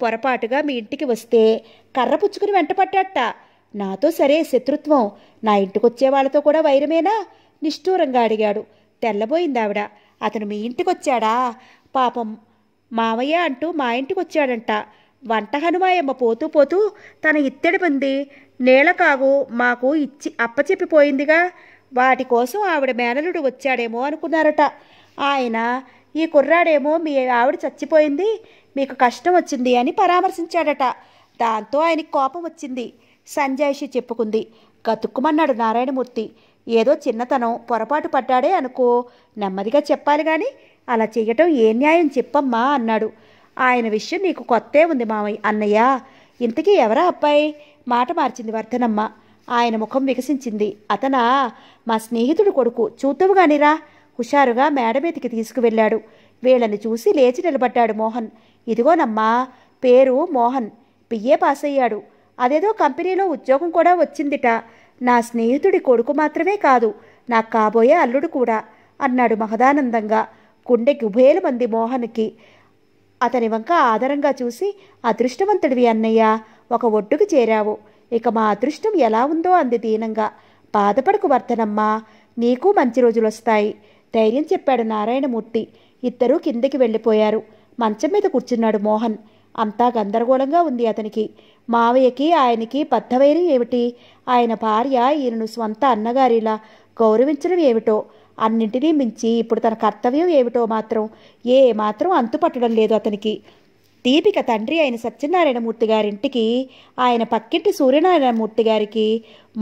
పొరపాటుగా మీ ఇంటికి వస్తే కర్ర పుచ్చుకుని వెంట పట్టాట నాతో సరే శత్రుత్వం నా ఇంటికొచ్చే వాళ్ళతో కూడా వైరమేనా నిష్ఠూరంగా అడిగాడు తెల్లబోయింది ఆవిడ అతను మీ ఇంటికొచ్చాడా పాపం మావయ్య అంటూ మా ఇంటికి వచ్చాడంట వంట హనుమాయమ్మ పోతూ పోతూ తన ఇత్తడి పంది నీళ్ళకాగు మాకు ఇచ్చి అప్పచెప్పిపోయిందిగా వాటి కోసం ఆవిడ మేనలుడు వచ్చాడేమో అనుకున్నారట ఆయన ఈ కుర్రాడేమో మీ ఆవిడ చచ్చిపోయింది మీకు కష్టం వచ్చింది అని పరామర్శించాడట దాంతో ఆయనకి కోపం వచ్చింది సంజాయిషి చెప్పుకుంది గతుక్కుమన్నాడు నారాయణమూర్తి ఏదో చిన్నతనం పొరపాటు పడ్డాడే అనుకో నెమ్మదిగా చెప్పాలి కానీ అలా చేయటం ఏ న్యాయం చెప్పమ్మా అన్నాడు ఆయన విషయం నీకు కొత్తే ఉంది మామయ్య అన్నయ్య ఇంతకీ ఎవరా అబ్బాయి మాట మార్చింది వర్ధనమ్మ ఆయన ముఖం వికసించింది అతనా మా స్నేహితుడు కొడుకు కానిరా హుషారుగా మేడ మీదకి తీసుకువెళ్ళాడు వీళ్ళని చూసి లేచి నిలబడ్డాడు మోహన్ ఇదిగోనమ్మా పేరు మోహన్ పిఏ పాస్ అయ్యాడు అదేదో కంపెనీలో ఉద్యోగం కూడా వచ్చిందిట నా స్నేహితుడి కొడుకు మాత్రమే కాదు నా కాబోయే అల్లుడు కూడా అన్నాడు మహదానందంగా గుండె గుభేలు మంది మోహన్కి అతని వంక ఆదరంగా చూసి అదృష్టవంతుడివి అన్నయ్య ఒక ఒడ్డుకు చేరావు ఇక మా అదృష్టం ఎలా ఉందో అంది దీనంగా బాధపడకు వర్తనమ్మా నీకు మంచి రోజులొస్తాయి ధైర్యం చెప్పాడు నారాయణమూర్తి ఇద్దరూ కిందకి వెళ్ళిపోయారు మంచం మీద కూర్చున్నాడు మోహన్ అంతా గందరగోళంగా ఉంది అతనికి మావయ్యకి ఆయనకి బద్ధవైరం ఏమిటి ఆయన భార్య ఈయనను స్వంత అన్నగారిలా గౌరవించడం ఏమిటో అన్నింటినీ మించి ఇప్పుడు తన కర్తవ్యం ఏమిటో మాత్రం ఏ మాత్రం అంతుపట్టడం లేదు అతనికి దీపిక తండ్రి అయిన సత్యనారాయణమూర్తి గారింటికి ఆయన పక్కింటి సూర్యనారాయణమూర్తి గారికి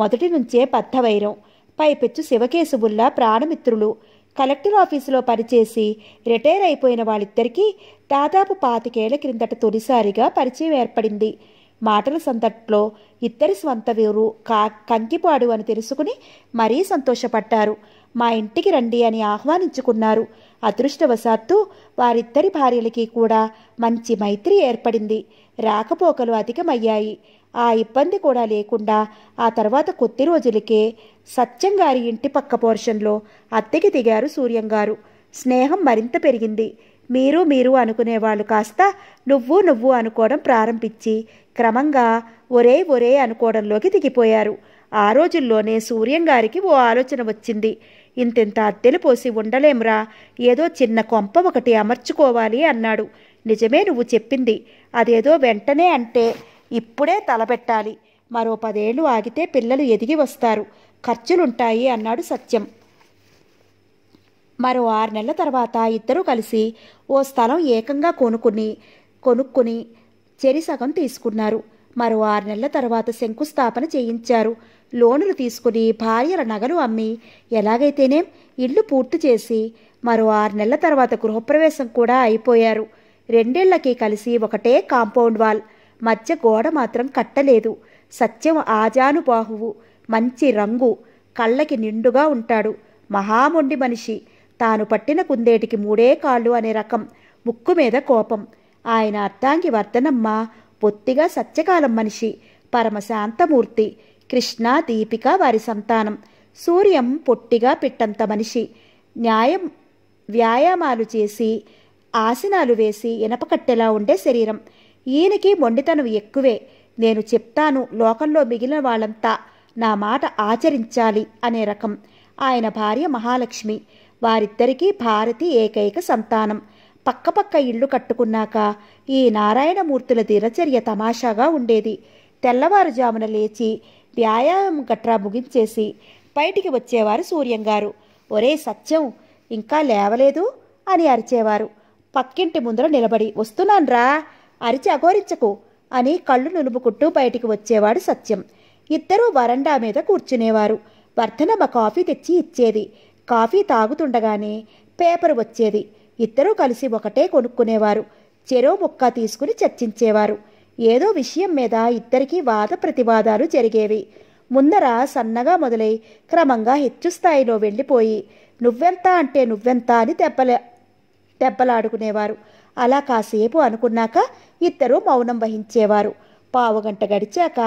మొదటి నుంచే బద్ధవైరం పైపెచ్చు శివకేశబుల్లా ప్రాణమిత్రులు కలెక్టర్ ఆఫీసులో పనిచేసి రిటైర్ అయిపోయిన వాళ్ళిద్దరికీ దాదాపు పాతికేళ్ల క్రిందట తొలిసారిగా పరిచయం ఏర్పడింది మాటల సందట్లో ఇద్దరి స్వంత వీరు కా కంకిపాడు అని తెలుసుకుని మరీ సంతోషపడ్డారు మా ఇంటికి రండి అని ఆహ్వానించుకున్నారు అదృష్టవశాత్తు వారిద్దరి భార్యలకి కూడా మంచి మైత్రి ఏర్పడింది రాకపోకలు అధికమయ్యాయి ఆ ఇబ్బంది కూడా లేకుండా ఆ తర్వాత కొద్ది రోజులకే సత్యం గారి ఇంటి పక్క పోర్షన్లో అద్దెకి దిగారు సూర్యంగారు స్నేహం మరింత పెరిగింది మీరు మీరు అనుకునేవాళ్ళు కాస్త నువ్వు నువ్వు అనుకోవడం ప్రారంభించి క్రమంగా ఒరే ఒరే అనుకోవడంలోకి దిగిపోయారు ఆ రోజుల్లోనే సూర్యంగారికి ఓ ఆలోచన వచ్చింది ఇంతింత అద్దెలు పోసి ఉండలేమురా ఏదో చిన్న కొంప ఒకటి అమర్చుకోవాలి అన్నాడు నిజమే నువ్వు చెప్పింది అదేదో వెంటనే అంటే ఇప్పుడే తలబెట్టాలి మరో పదేళ్ళు ఆగితే పిల్లలు ఎదిగి వస్తారు ఖర్చులుంటాయి అన్నాడు సత్యం మరో ఆరు నెలల తర్వాత ఇద్దరూ కలిసి ఓ స్థలం ఏకంగా కొనుక్కుని కొనుక్కుని చెరి సగం తీసుకున్నారు మరో ఆరు నెలల తర్వాత శంకుస్థాపన చేయించారు లోనులు తీసుకుని భార్యల నగలు అమ్మి ఎలాగైతేనే ఇల్లు పూర్తి చేసి మరో ఆరు నెలల తర్వాత గృహప్రవేశం కూడా అయిపోయారు రెండేళ్లకి కలిసి ఒకటే కాంపౌండ్ వాల్ మధ్య గోడ మాత్రం కట్టలేదు సత్యం ఆజానుబాహువు మంచి రంగు కళ్ళకి నిండుగా ఉంటాడు మహామొండి మనిషి తాను పట్టిన కుందేటికి మూడే కాళ్ళు అనే రకం ముక్కు మీద కోపం ఆయన అర్థాంగి వర్ధనమ్మ పొత్తిగా సత్యకాలం మనిషి పరమశాంతమూర్తి కృష్ణ దీపిక వారి సంతానం సూర్యం పొట్టిగా పిట్టంత మనిషి న్యాయం వ్యాయామాలు చేసి ఆసనాలు వేసి ఎనపకట్టెలా ఉండే శరీరం ఈయనకి మొండితనం ఎక్కువే నేను చెప్తాను లోకంలో మిగిలిన వాళ్ళంతా నా మాట ఆచరించాలి అనే రకం ఆయన భార్య మహాలక్ష్మి వారిద్దరికీ భారతి ఏకైక సంతానం పక్కపక్క ఇళ్ళు కట్టుకున్నాక ఈ నారాయణమూర్తుల దినచర్య తమాషాగా ఉండేది తెల్లవారుజామున లేచి వ్యాయామం గట్రా ముగించేసి బయటికి వచ్చేవారు సూర్యంగారు ఒరే సత్యం ఇంకా లేవలేదు అని అరిచేవారు పక్కింటి ముందర నిలబడి వస్తున్నాన్రా అరిచి అఘోరించకు అని కళ్ళు నులుపుకుంటూ బయటికి వచ్చేవాడు సత్యం ఇద్దరూ వరండా మీద కూర్చునేవారు వర్ధనమ్మ కాఫీ తెచ్చి ఇచ్చేది కాఫీ తాగుతుండగానే పేపర్ వచ్చేది ఇద్దరూ కలిసి ఒకటే కొనుక్కునేవారు చెరో ముక్క తీసుకుని చర్చించేవారు ఏదో విషయం మీద ఇద్దరికీ వాద ప్రతివాదాలు జరిగేవి ముందర సన్నగా మొదలై క్రమంగా హెచ్చు స్థాయిలో వెళ్ళిపోయి నువ్వెంత అంటే నువ్వెంత అని దెబ్బల దెబ్బలాడుకునేవారు అలా కాసేపు అనుకున్నాక ఇద్దరూ మౌనం వహించేవారు పావుగంట గడిచాక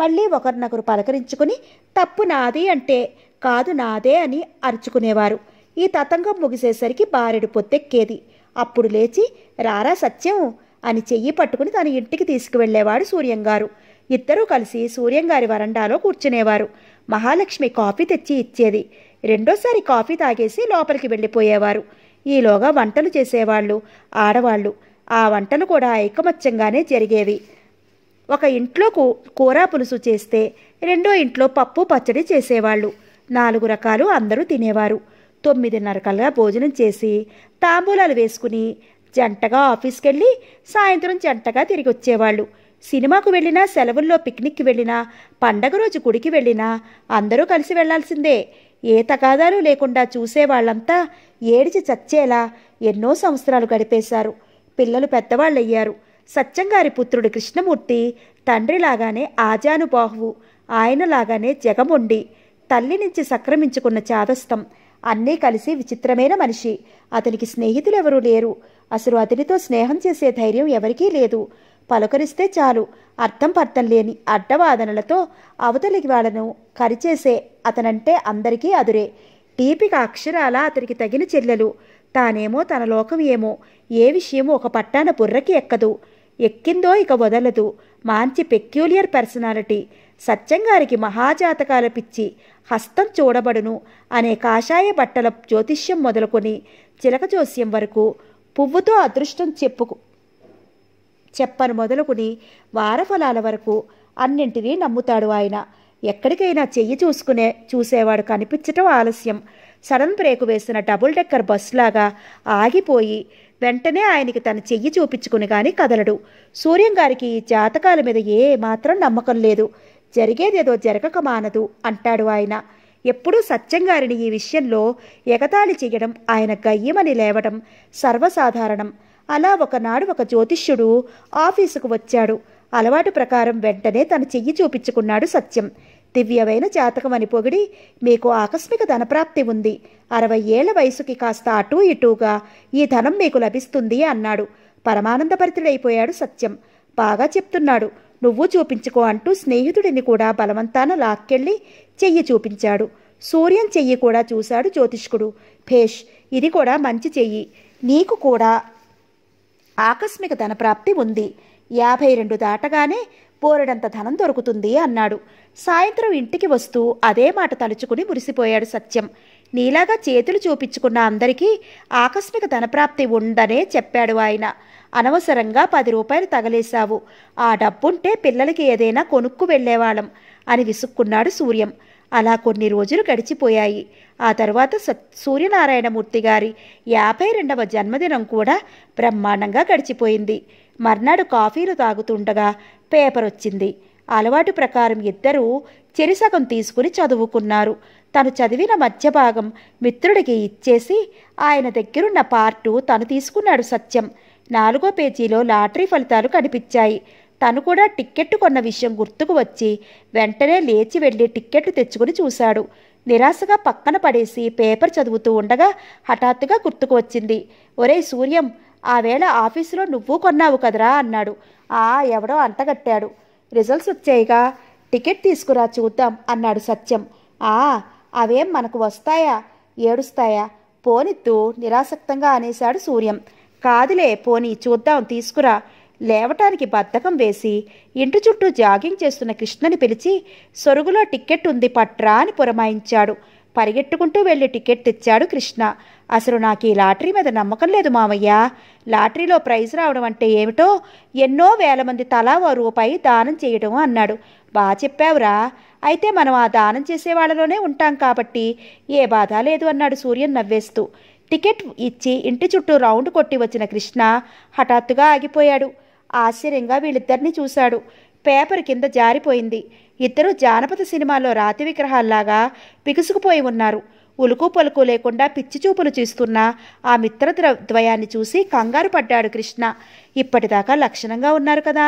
మళ్ళీ ఒకరినొకరు పలకరించుకుని తప్పు నాది అంటే కాదు నాదే అని అరుచుకునేవారు ఈ తతంగం ముగిసేసరికి బారెడు పొత్తెక్కేది అప్పుడు లేచి రారా సత్యం అని చెయ్యి పట్టుకుని తన ఇంటికి తీసుకువెళ్లేవాడు సూర్యంగారు ఇద్దరూ కలిసి సూర్యంగారి వరండాలో కూర్చునేవారు మహాలక్ష్మి కాఫీ తెచ్చి ఇచ్చేది రెండోసారి కాఫీ తాగేసి లోపలికి వెళ్ళిపోయేవారు ఈలోగా వంటలు చేసేవాళ్ళు ఆడవాళ్ళు ఆ వంటలు కూడా ఐకమత్యంగానే జరిగేవి ఒక ఇంట్లో కూర పులుసు చేస్తే రెండో ఇంట్లో పప్పు పచ్చడి చేసేవాళ్ళు నాలుగు రకాలు అందరూ తినేవారు తొమ్మిదిన్నర కల్లా భోజనం చేసి తాంబూలాలు వేసుకుని జంటగా ఆఫీస్కి వెళ్ళి సాయంత్రం జంటగా తిరిగి వచ్చేవాళ్ళు సినిమాకు వెళ్ళినా సెలవుల్లో పిక్నిక్కి వెళ్ళినా పండగ రోజు గుడికి వెళ్ళినా అందరూ కలిసి వెళ్లాల్సిందే ఏ తగాదాలు లేకుండా చూసేవాళ్లంతా ఏడిచి చచ్చేలా ఎన్నో సంవత్సరాలు గడిపేశారు పిల్లలు పెద్దవాళ్ళయ్యారు సత్యంగారి పుత్రుడు కృష్ణమూర్తి తండ్రిలాగానే ఆజానుబాహువు ఆయనలాగానే జగముండి తల్లి నుంచి సక్రమించుకున్న చాదస్తం అన్నీ కలిసి విచిత్రమైన మనిషి అతనికి స్నేహితులు ఎవరూ లేరు అసలు అతనితో స్నేహం చేసే ధైర్యం ఎవరికీ లేదు పలకరిస్తే చాలు అర్థం పర్థం లేని అడ్డవాదనలతో అవతలికి వాళ్లను కరిచేసే అతనంటే అందరికీ అదురే టీపిక అక్షరాల అతనికి తగిన చెల్లెలు తానేమో తన లోకం ఏమో ఏ విషయమో ఒక పట్టాన బుర్రకి ఎక్కదు ఎక్కిందో ఇక వదలదు మంచి పెక్యులియర్ పర్సనాలిటీ సత్యంగారికి మహాజాతకాల పిచ్చి హస్తం చూడబడును అనే కాషాయ బట్టల జ్యోతిష్యం మొదలుకొని చిలక జోస్యం వరకు పువ్వుతో అదృష్టం చెప్పుకు చెప్పను మొదలుకుని వారఫలాల వరకు అన్నింటినీ నమ్ముతాడు ఆయన ఎక్కడికైనా చెయ్యి చూసుకునే చూసేవాడు కనిపించటం ఆలస్యం సడన్ బ్రేకు వేసిన డబుల్ డెక్కర్ బస్సులాగా ఆగిపోయి వెంటనే ఆయనకి తన చెయ్యి చూపించుకుని కానీ కదలడు సూర్యం గారికి ఈ జాతకాల మీద ఏ మాత్రం నమ్మకం లేదు జరిగేదేదో జరగక మానదు అంటాడు ఆయన ఎప్పుడూ సత్యంగారిని ఈ విషయంలో ఎగతాళి చేయడం ఆయన గయ్యమని లేవడం సర్వసాధారణం అలా ఒకనాడు ఒక జ్యోతిష్యుడు ఆఫీసుకు వచ్చాడు అలవాటు ప్రకారం వెంటనే తన చెయ్యి చూపించుకున్నాడు సత్యం దివ్యమైన జాతకం అని పొగిడి మీకు ఆకస్మిక ధనప్రాప్తి ఉంది అరవై ఏళ్ల వయసుకి కాస్త అటూ ఇటూగా ఈ ధనం మీకు లభిస్తుంది అన్నాడు పరమానందపరితుడైపోయాడు సత్యం బాగా చెప్తున్నాడు నువ్వు చూపించుకో అంటూ స్నేహితుడిని కూడా బలవంతాన లాక్కెళ్ళి చెయ్యి చూపించాడు సూర్యం చెయ్యి కూడా చూశాడు జ్యోతిష్కుడు భేష్ ఇది కూడా మంచి చెయ్యి నీకు కూడా ఆకస్మిక ధనప్రాప్తి ఉంది యాభై రెండు దాటగానే పోరడంత ధనం దొరుకుతుంది అన్నాడు సాయంత్రం ఇంటికి వస్తూ అదే మాట తలుచుకుని మురిసిపోయాడు సత్యం నీలాగా చేతులు చూపించుకున్న అందరికీ ఆకస్మిక ధనప్రాప్తి ఉందనే చెప్పాడు ఆయన అనవసరంగా పది రూపాయలు తగలేశావు ఆ డబ్బుంటే పిల్లలకి ఏదైనా కొనుక్కు వెళ్లేవాళ్ళం అని విసుక్కున్నాడు సూర్యం అలా కొన్ని రోజులు గడిచిపోయాయి ఆ తర్వాత సత్ సూర్యనారాయణమూర్తి గారి యాభై రెండవ జన్మదినం కూడా బ్రహ్మాండంగా గడిచిపోయింది మర్నాడు కాఫీలు తాగుతుండగా పేపర్ వచ్చింది అలవాటు ప్రకారం ఇద్దరూ చెరిసగం తీసుకుని చదువుకున్నారు తను చదివిన మధ్య భాగం మిత్రుడికి ఇచ్చేసి ఆయన దగ్గరున్న పార్టు తను తీసుకున్నాడు సత్యం నాలుగో పేజీలో లాటరీ ఫలితాలు కనిపించాయి తను కూడా టిక్కెట్టు కొన్న విషయం గుర్తుకు వచ్చి వెంటనే లేచి వెళ్ళి టిక్కెట్టు తెచ్చుకుని చూశాడు నిరాశగా పక్కన పడేసి పేపర్ చదువుతూ ఉండగా హఠాత్తుగా గుర్తుకు వచ్చింది ఒరే సూర్యం ఆవేళ ఆఫీసులో నువ్వు కొన్నావు కదరా అన్నాడు ఆ ఎవడో అంటగట్టాడు రిజల్ట్స్ వచ్చాయిగా టికెట్ తీసుకురా చూద్దాం అన్నాడు సత్యం ఆ అవేం మనకు వస్తాయా ఏడుస్తాయా పోనిత్తు నిరాసక్తంగా అనేశాడు సూర్యం కాదులే పోనీ చూద్దాం తీసుకురా లేవటానికి బద్ధకం వేసి ఇంటి చుట్టూ జాగింగ్ చేస్తున్న కృష్ణని పిలిచి సొరుగులో టిక్కెట్ ఉంది పట్రా అని పురమాయించాడు పరిగెట్టుకుంటూ వెళ్ళి టికెట్ తెచ్చాడు కృష్ణ అసలు నాకు ఈ లాటరీ మీద నమ్మకం లేదు మామయ్య లాటరీలో ప్రైజ్ రావడం అంటే ఏమిటో ఎన్నో వేల మంది తలా ఓ రూపాయి దానం చేయడం అన్నాడు బాగా చెప్పావురా అయితే మనం ఆ దానం చేసే వాళ్ళలోనే ఉంటాం కాబట్టి ఏ బాధ లేదు అన్నాడు సూర్యన్ నవ్వేస్తూ టికెట్ ఇచ్చి ఇంటి చుట్టూ రౌండ్ కొట్టి వచ్చిన కృష్ణ హఠాత్తుగా ఆగిపోయాడు ఆశ్చర్యంగా వీళ్ళిద్దరిని చూశాడు పేపర్ కింద జారిపోయింది ఇద్దరు జానపద సినిమాలో రాతి విగ్రహాల్లాగా పిగుసుకుపోయి ఉన్నారు ఉలుకు పలుకు లేకుండా పిచ్చి చూపులు చూస్తున్న ఆ మిత్ర ద్వయాన్ని చూసి కంగారు పడ్డాడు కృష్ణ ఇప్పటిదాకా లక్షణంగా ఉన్నారు కదా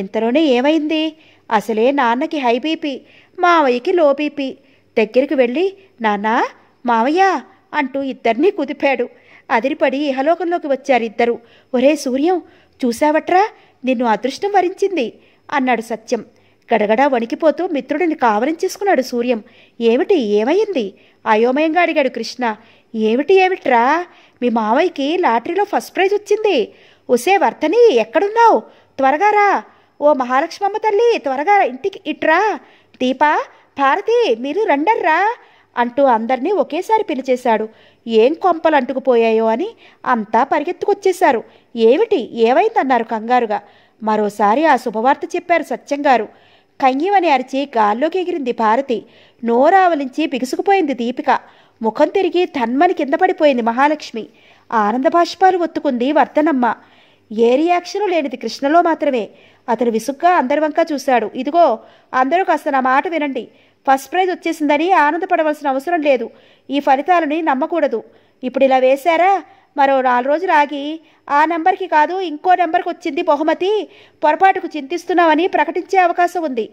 ఇంతలోనే ఏమైంది అసలే నాన్నకి హై బీపీ మావయ్యకి లో బీపీ దగ్గరికి వెళ్ళి నాన్న మావయ్య అంటూ ఇద్దరినీ కుదిపాడు అదిరిపడి ఇహలోకంలోకి వచ్చారు ఇద్దరు ఒరే సూర్యం చూశావట్రా నిన్ను అదృష్టం వరించింది అన్నాడు సత్యం గడగడా వణికిపోతూ మిత్రుడిని కావలించేసుకున్నాడు సూర్యం ఏమిటి ఏమైంది అయోమయంగా అడిగాడు కృష్ణ ఏమిటి ఏమిట్రా మీ మావయ్యకి లాటరీలో ఫస్ట్ ప్రైజ్ వచ్చింది ఉసే వర్తని ఎక్కడున్నావు త్వరగా రా ఓ మహాలక్ష్మమ్మ తల్లి త్వరగా ఇంటికి ఇట్రా దీపా భారతి మీరు రండర్రా అంటూ అందరినీ ఒకేసారి పిలిచేశాడు ఏం కొంపలు అంటుకుపోయాయో అని అంతా పరిగెత్తుకొచ్చేశారు ఏమిటి ఏవైందన్నారు కంగారుగా మరోసారి ఆ శుభవార్త చెప్పారు సత్యంగారు కంగివని అరిచి గాల్లోకి ఎగిరింది భారతి నోరావలించి బిగుసుకుపోయింది దీపిక ముఖం తిరిగి తన్మని కింద పడిపోయింది మహాలక్ష్మి ఆనంద భాష్పాలు ఒత్తుకుంది వర్ధనమ్మ ఏ రియాక్షను లేనిది కృష్ణలో మాత్రమే అతను విసుగ్గా అందరి వంక చూశాడు ఇదిగో అందరూ కాస్త నా మాట వినండి ఫస్ట్ ప్రైజ్ వచ్చేసిందని ఆనందపడవలసిన అవసరం లేదు ఈ ఫలితాలని నమ్మకూడదు ఇప్పుడు ఇలా వేశారా మరో నాలుగు రోజులు ఆగి ఆ నెంబర్కి కాదు ఇంకో నెంబర్కి వచ్చింది బహుమతి పొరపాటుకు చింతిస్తున్నామని ప్రకటించే అవకాశం ఉంది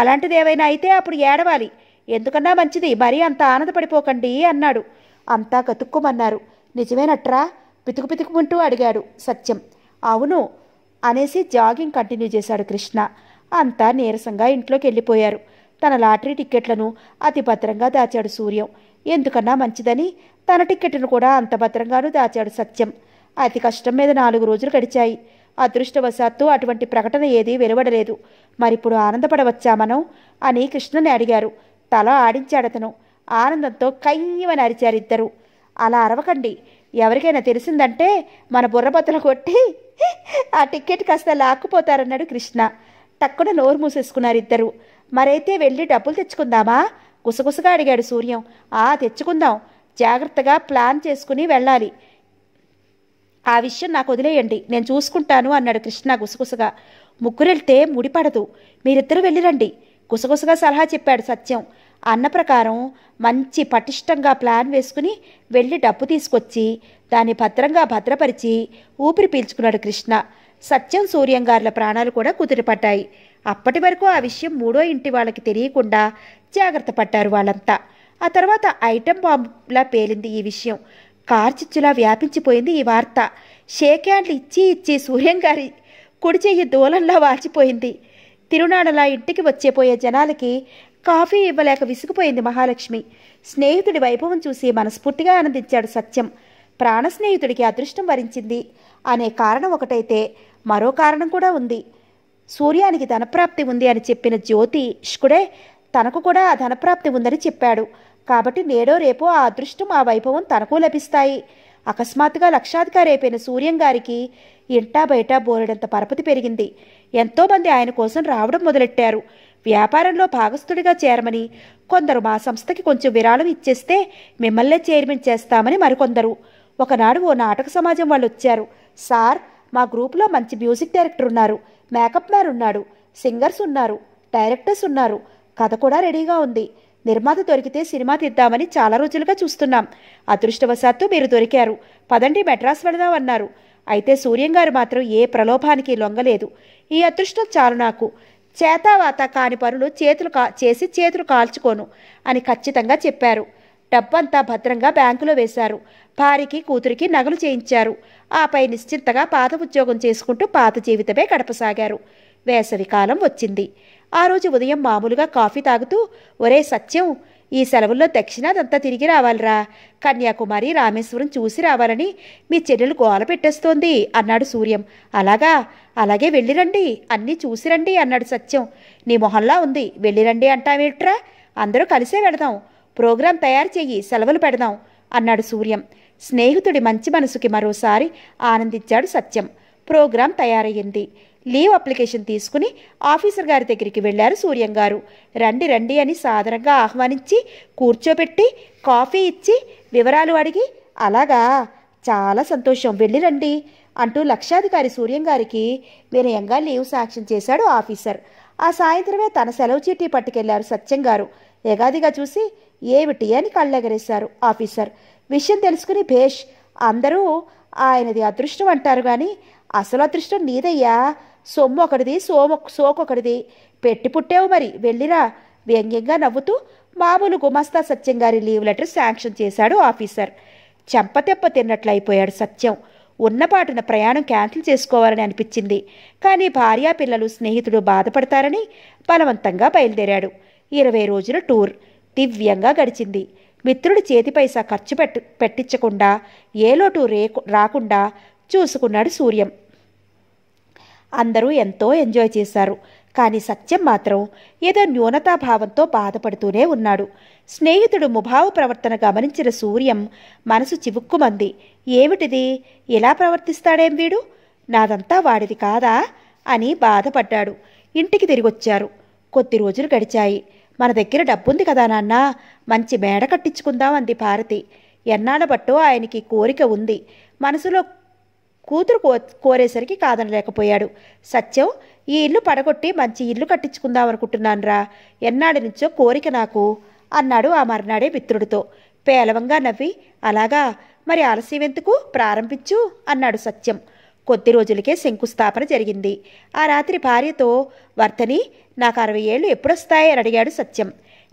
అలాంటిది ఏవైనా అయితే అప్పుడు ఏడవాలి ఎందుకన్నా మంచిది మరీ అంత ఆనందపడిపోకండి అన్నాడు అంతా కతుక్కుమన్నారు నిజమేనట్రా పితుకు పితుకుమంటూ అడిగాడు సత్యం అవును అనేసి జాగింగ్ కంటిన్యూ చేశాడు కృష్ణ అంతా నీరసంగా ఇంట్లోకి వెళ్ళిపోయారు తన లాటరీ టిక్కెట్లను అతి భద్రంగా దాచాడు సూర్యం ఎందుకన్నా మంచిదని తన టిక్కెట్ను కూడా అంత భద్రంగానూ దాచాడు సత్యం అతి కష్టం మీద నాలుగు రోజులు గడిచాయి అదృష్టవశాత్తు అటువంటి ప్రకటన ఏదీ వెలువడలేదు మరిప్పుడు ఆనందపడవచ్చా మనం అని కృష్ణని అడిగారు తల ఆడించాడతను ఆనందంతో కయ్యమని అరిచారు ఇద్దరు అలా అరవకండి ఎవరికైనా తెలిసిందంటే మన బుర్రబద్దలు కొట్టి ఆ టిక్కెట్ కాస్త లాక్కుపోతారన్నాడు కృష్ణ టక్కున నోరు మూసేసుకున్నారు ఇద్దరు మరైతే వెళ్ళి డబ్బులు తెచ్చుకుందామా గుసగుసగా అడిగాడు సూర్యం ఆ తెచ్చుకుందాం జాగ్రత్తగా ప్లాన్ చేసుకుని వెళ్ళాలి ఆ విషయం నాకు వదిలేయండి నేను చూసుకుంటాను అన్నాడు కృష్ణ గుసగుసగా ముగ్గురెళ్తే ముడిపడదు మీరిద్దరూ వెళ్ళిరండి గుసగుసగా సలహా చెప్పాడు సత్యం అన్న ప్రకారం మంచి పటిష్టంగా ప్లాన్ వేసుకుని వెళ్ళి డబ్బు తీసుకొచ్చి దాన్ని భద్రంగా భద్రపరిచి ఊపిరి పీల్చుకున్నాడు కృష్ణ సత్యం సూర్యం ప్రాణాలు కూడా కుదిరిపడ్డాయి అప్పటి వరకు ఆ విషయం మూడో ఇంటి వాళ్ళకి తెలియకుండా జాగ్రత్త పడ్డారు వాళ్ళంతా ఆ తర్వాత ఐటెం బాంబులా పేలింది ఈ విషయం కార్చిచ్చులా వ్యాపించిపోయింది ఈ వార్త షేక్ హ్యాండ్లు ఇచ్చి ఇచ్చి సూర్యం గారి కుడి చెయ్యి దూలంలా వాచిపోయింది తిరునాడలా ఇంటికి వచ్చేపోయే జనాలకి కాఫీ ఇవ్వలేక విసిగిపోయింది మహాలక్ష్మి స్నేహితుడి వైభవం చూసి మనస్ఫూర్తిగా ఆనందించాడు సత్యం ప్రాణ స్నేహితుడికి అదృష్టం వరించింది అనే కారణం ఒకటైతే మరో కారణం కూడా ఉంది సూర్యానికి ధనప్రాప్తి ఉంది అని చెప్పిన జ్యోతిష్కుడే తనకు కూడా ధనప్రాప్తి ఉందని చెప్పాడు కాబట్టి నేడో రేపో ఆ అదృష్టం ఆ వైభవం తనకు లభిస్తాయి అకస్మాత్తుగా లక్షాధికారి అయిపోయిన సూర్యం గారికి ఇంటా బయట బోరెడంత పరపతి పెరిగింది ఎంతోమంది ఆయన కోసం రావడం మొదలెట్టారు వ్యాపారంలో భాగస్థుడిగా చేరమని కొందరు మా సంస్థకి కొంచెం విరాళం ఇచ్చేస్తే మిమ్మల్నే చైర్మన్ చేస్తామని మరికొందరు ఒకనాడు ఓ నాటక సమాజం వాళ్ళు వచ్చారు సార్ మా గ్రూప్లో మంచి మ్యూజిక్ డైరెక్టర్ ఉన్నారు మేకప్ మ్యాన్ ఉన్నాడు సింగర్స్ ఉన్నారు డైరెక్టర్స్ ఉన్నారు కథ కూడా రెడీగా ఉంది నిర్మాత దొరికితే సినిమా తీద్దామని చాలా రోజులుగా చూస్తున్నాం అదృష్టవశాత్తు మీరు దొరికారు పదండి మెడ్రాస్ వెళదాం అన్నారు అయితే సూర్యం గారు మాత్రం ఏ ప్రలోభానికి లొంగలేదు ఈ అదృష్టం చాలు నాకు చేతావాత కాని పనులు చేతులు కా చేసి చేతులు కాల్చుకోను అని ఖచ్చితంగా చెప్పారు డబ్బంతా భద్రంగా బ్యాంకులో వేశారు భార్యకి కూతురికి నగలు చేయించారు ఆపై నిశ్చింతగా పాత ఉద్యోగం చేసుకుంటూ పాత జీవితమే గడపసాగారు వేసవికాలం వచ్చింది ఆ రోజు ఉదయం మామూలుగా కాఫీ తాగుతూ ఒరే సత్యం ఈ సెలవుల్లో దక్షిణాదంతా తిరిగి రావాలిరా కన్యాకుమారి రామేశ్వరం చూసి రావాలని మీ చెల్లెలు గోల పెట్టేస్తోంది అన్నాడు సూర్యం అలాగా అలాగే వెళ్ళిరండి అన్నీ చూసిరండి అన్నాడు సత్యం నీ మొహంలా ఉంది వెళ్ళిరండి అంటావేట్రా అందరూ కలిసే వెళదాం ప్రోగ్రాం తయారు చెయ్యి సెలవులు పెడదాం అన్నాడు సూర్యం స్నేహితుడి మంచి మనసుకి మరోసారి ఆనందించాడు సత్యం ప్రోగ్రాం తయారయ్యింది లీవ్ అప్లికేషన్ తీసుకుని ఆఫీసర్ గారి దగ్గరికి వెళ్ళారు సూర్యం గారు రండి రండి అని సాధారణంగా ఆహ్వానించి కూర్చోబెట్టి కాఫీ ఇచ్చి వివరాలు అడిగి అలాగా చాలా సంతోషం వెళ్ళి రండి అంటూ లక్షాధికారి సూర్యం గారికి వినయంగా లీవ్ సాక్ష్యం చేశాడు ఆఫీసర్ ఆ సాయంత్రమే తన సెలవు చీటీ పట్టుకెళ్లారు సత్యం గారు ఏగాదిగా చూసి ఏమిటి అని కళ్ళెగరేశారు ఆఫీసర్ విషయం తెలుసుకుని భేష్ అందరూ ఆయనది అదృష్టం అంటారు కానీ అసలు అదృష్టం నీదయ్యా సొమ్ము ఒకటిది సోమ సోకొకటిది పెట్టి పుట్టావు మరి వెళ్ళిరా వ్యంగ్యంగా నవ్వుతూ మామూలు గుమస్తా సత్యం గారి లీవ్ లెటర్ శాంక్షన్ చేశాడు ఆఫీసర్ చెంపతెప్ప తిన్నట్లయిపోయాడు సత్యం ఉన్నపాటున ప్రయాణం క్యాన్సిల్ చేసుకోవాలని అనిపించింది కానీ భార్యా పిల్లలు స్నేహితుడు బాధపడతారని బలవంతంగా బయలుదేరాడు ఇరవై రోజుల టూర్ దివ్యంగా గడిచింది మిత్రుడి చేతి పైసా ఖర్చు పెట్టు పెట్టించకుండా ఏ లోటు రేకు రాకుండా చూసుకున్నాడు సూర్యం అందరూ ఎంతో ఎంజాయ్ చేశారు కానీ సత్యం మాత్రం ఏదో న్యూనతాభావంతో బాధపడుతూనే ఉన్నాడు స్నేహితుడు ముభావు ప్రవర్తన గమనించిన సూర్యం మనసు చివుక్కుమంది ఏమిటిది ఎలా ప్రవర్తిస్తాడేం వీడు నాదంతా వాడిది కాదా అని బాధపడ్డాడు ఇంటికి తిరిగొచ్చారు కొద్ది రోజులు గడిచాయి మన దగ్గర డబ్బుంది కదా నాన్న మంచి మేడ కట్టించుకుందాం అంది భారతి ఎన్నాళ్ళ బట్టు ఆయనకి కోరిక ఉంది మనసులో కూతురు కో కోరేసరికి కాదనలేకపోయాడు సత్యం ఈ ఇల్లు పడగొట్టి మంచి ఇల్లు కట్టించుకుందాం అనుకుంటున్నానురా ఎన్నాడి నుంచో కోరిక నాకు అన్నాడు ఆ మర్నాడే మిత్రుడితో పేలవంగా నవ్వి అలాగా మరి ఆలస్యం ఎందుకు ప్రారంభించు అన్నాడు సత్యం కొద్ది రోజులకే శంకుస్థాపన జరిగింది ఆ రాత్రి భార్యతో వర్తని నాకు అరవై ఏళ్ళు ఎప్పుడొస్తాయి అని అడిగాడు సత్యం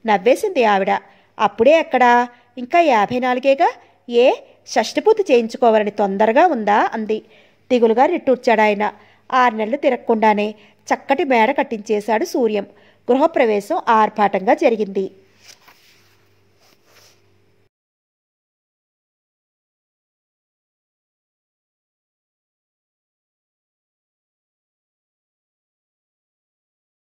నవ్వేసింది ఆవిడ అప్పుడే ఎక్కడా ఇంకా యాభై నాలుగేగా ఏ షష్టిపూర్తి చేయించుకోవాలని తొందరగా ఉందా అంది దిగులుగా ఆయన ఆరు నెలలు తిరగకుండానే చక్కటి మేడ కట్టించేశాడు సూర్యం గృహప్రవేశం ఆర్భాటంగా జరిగింది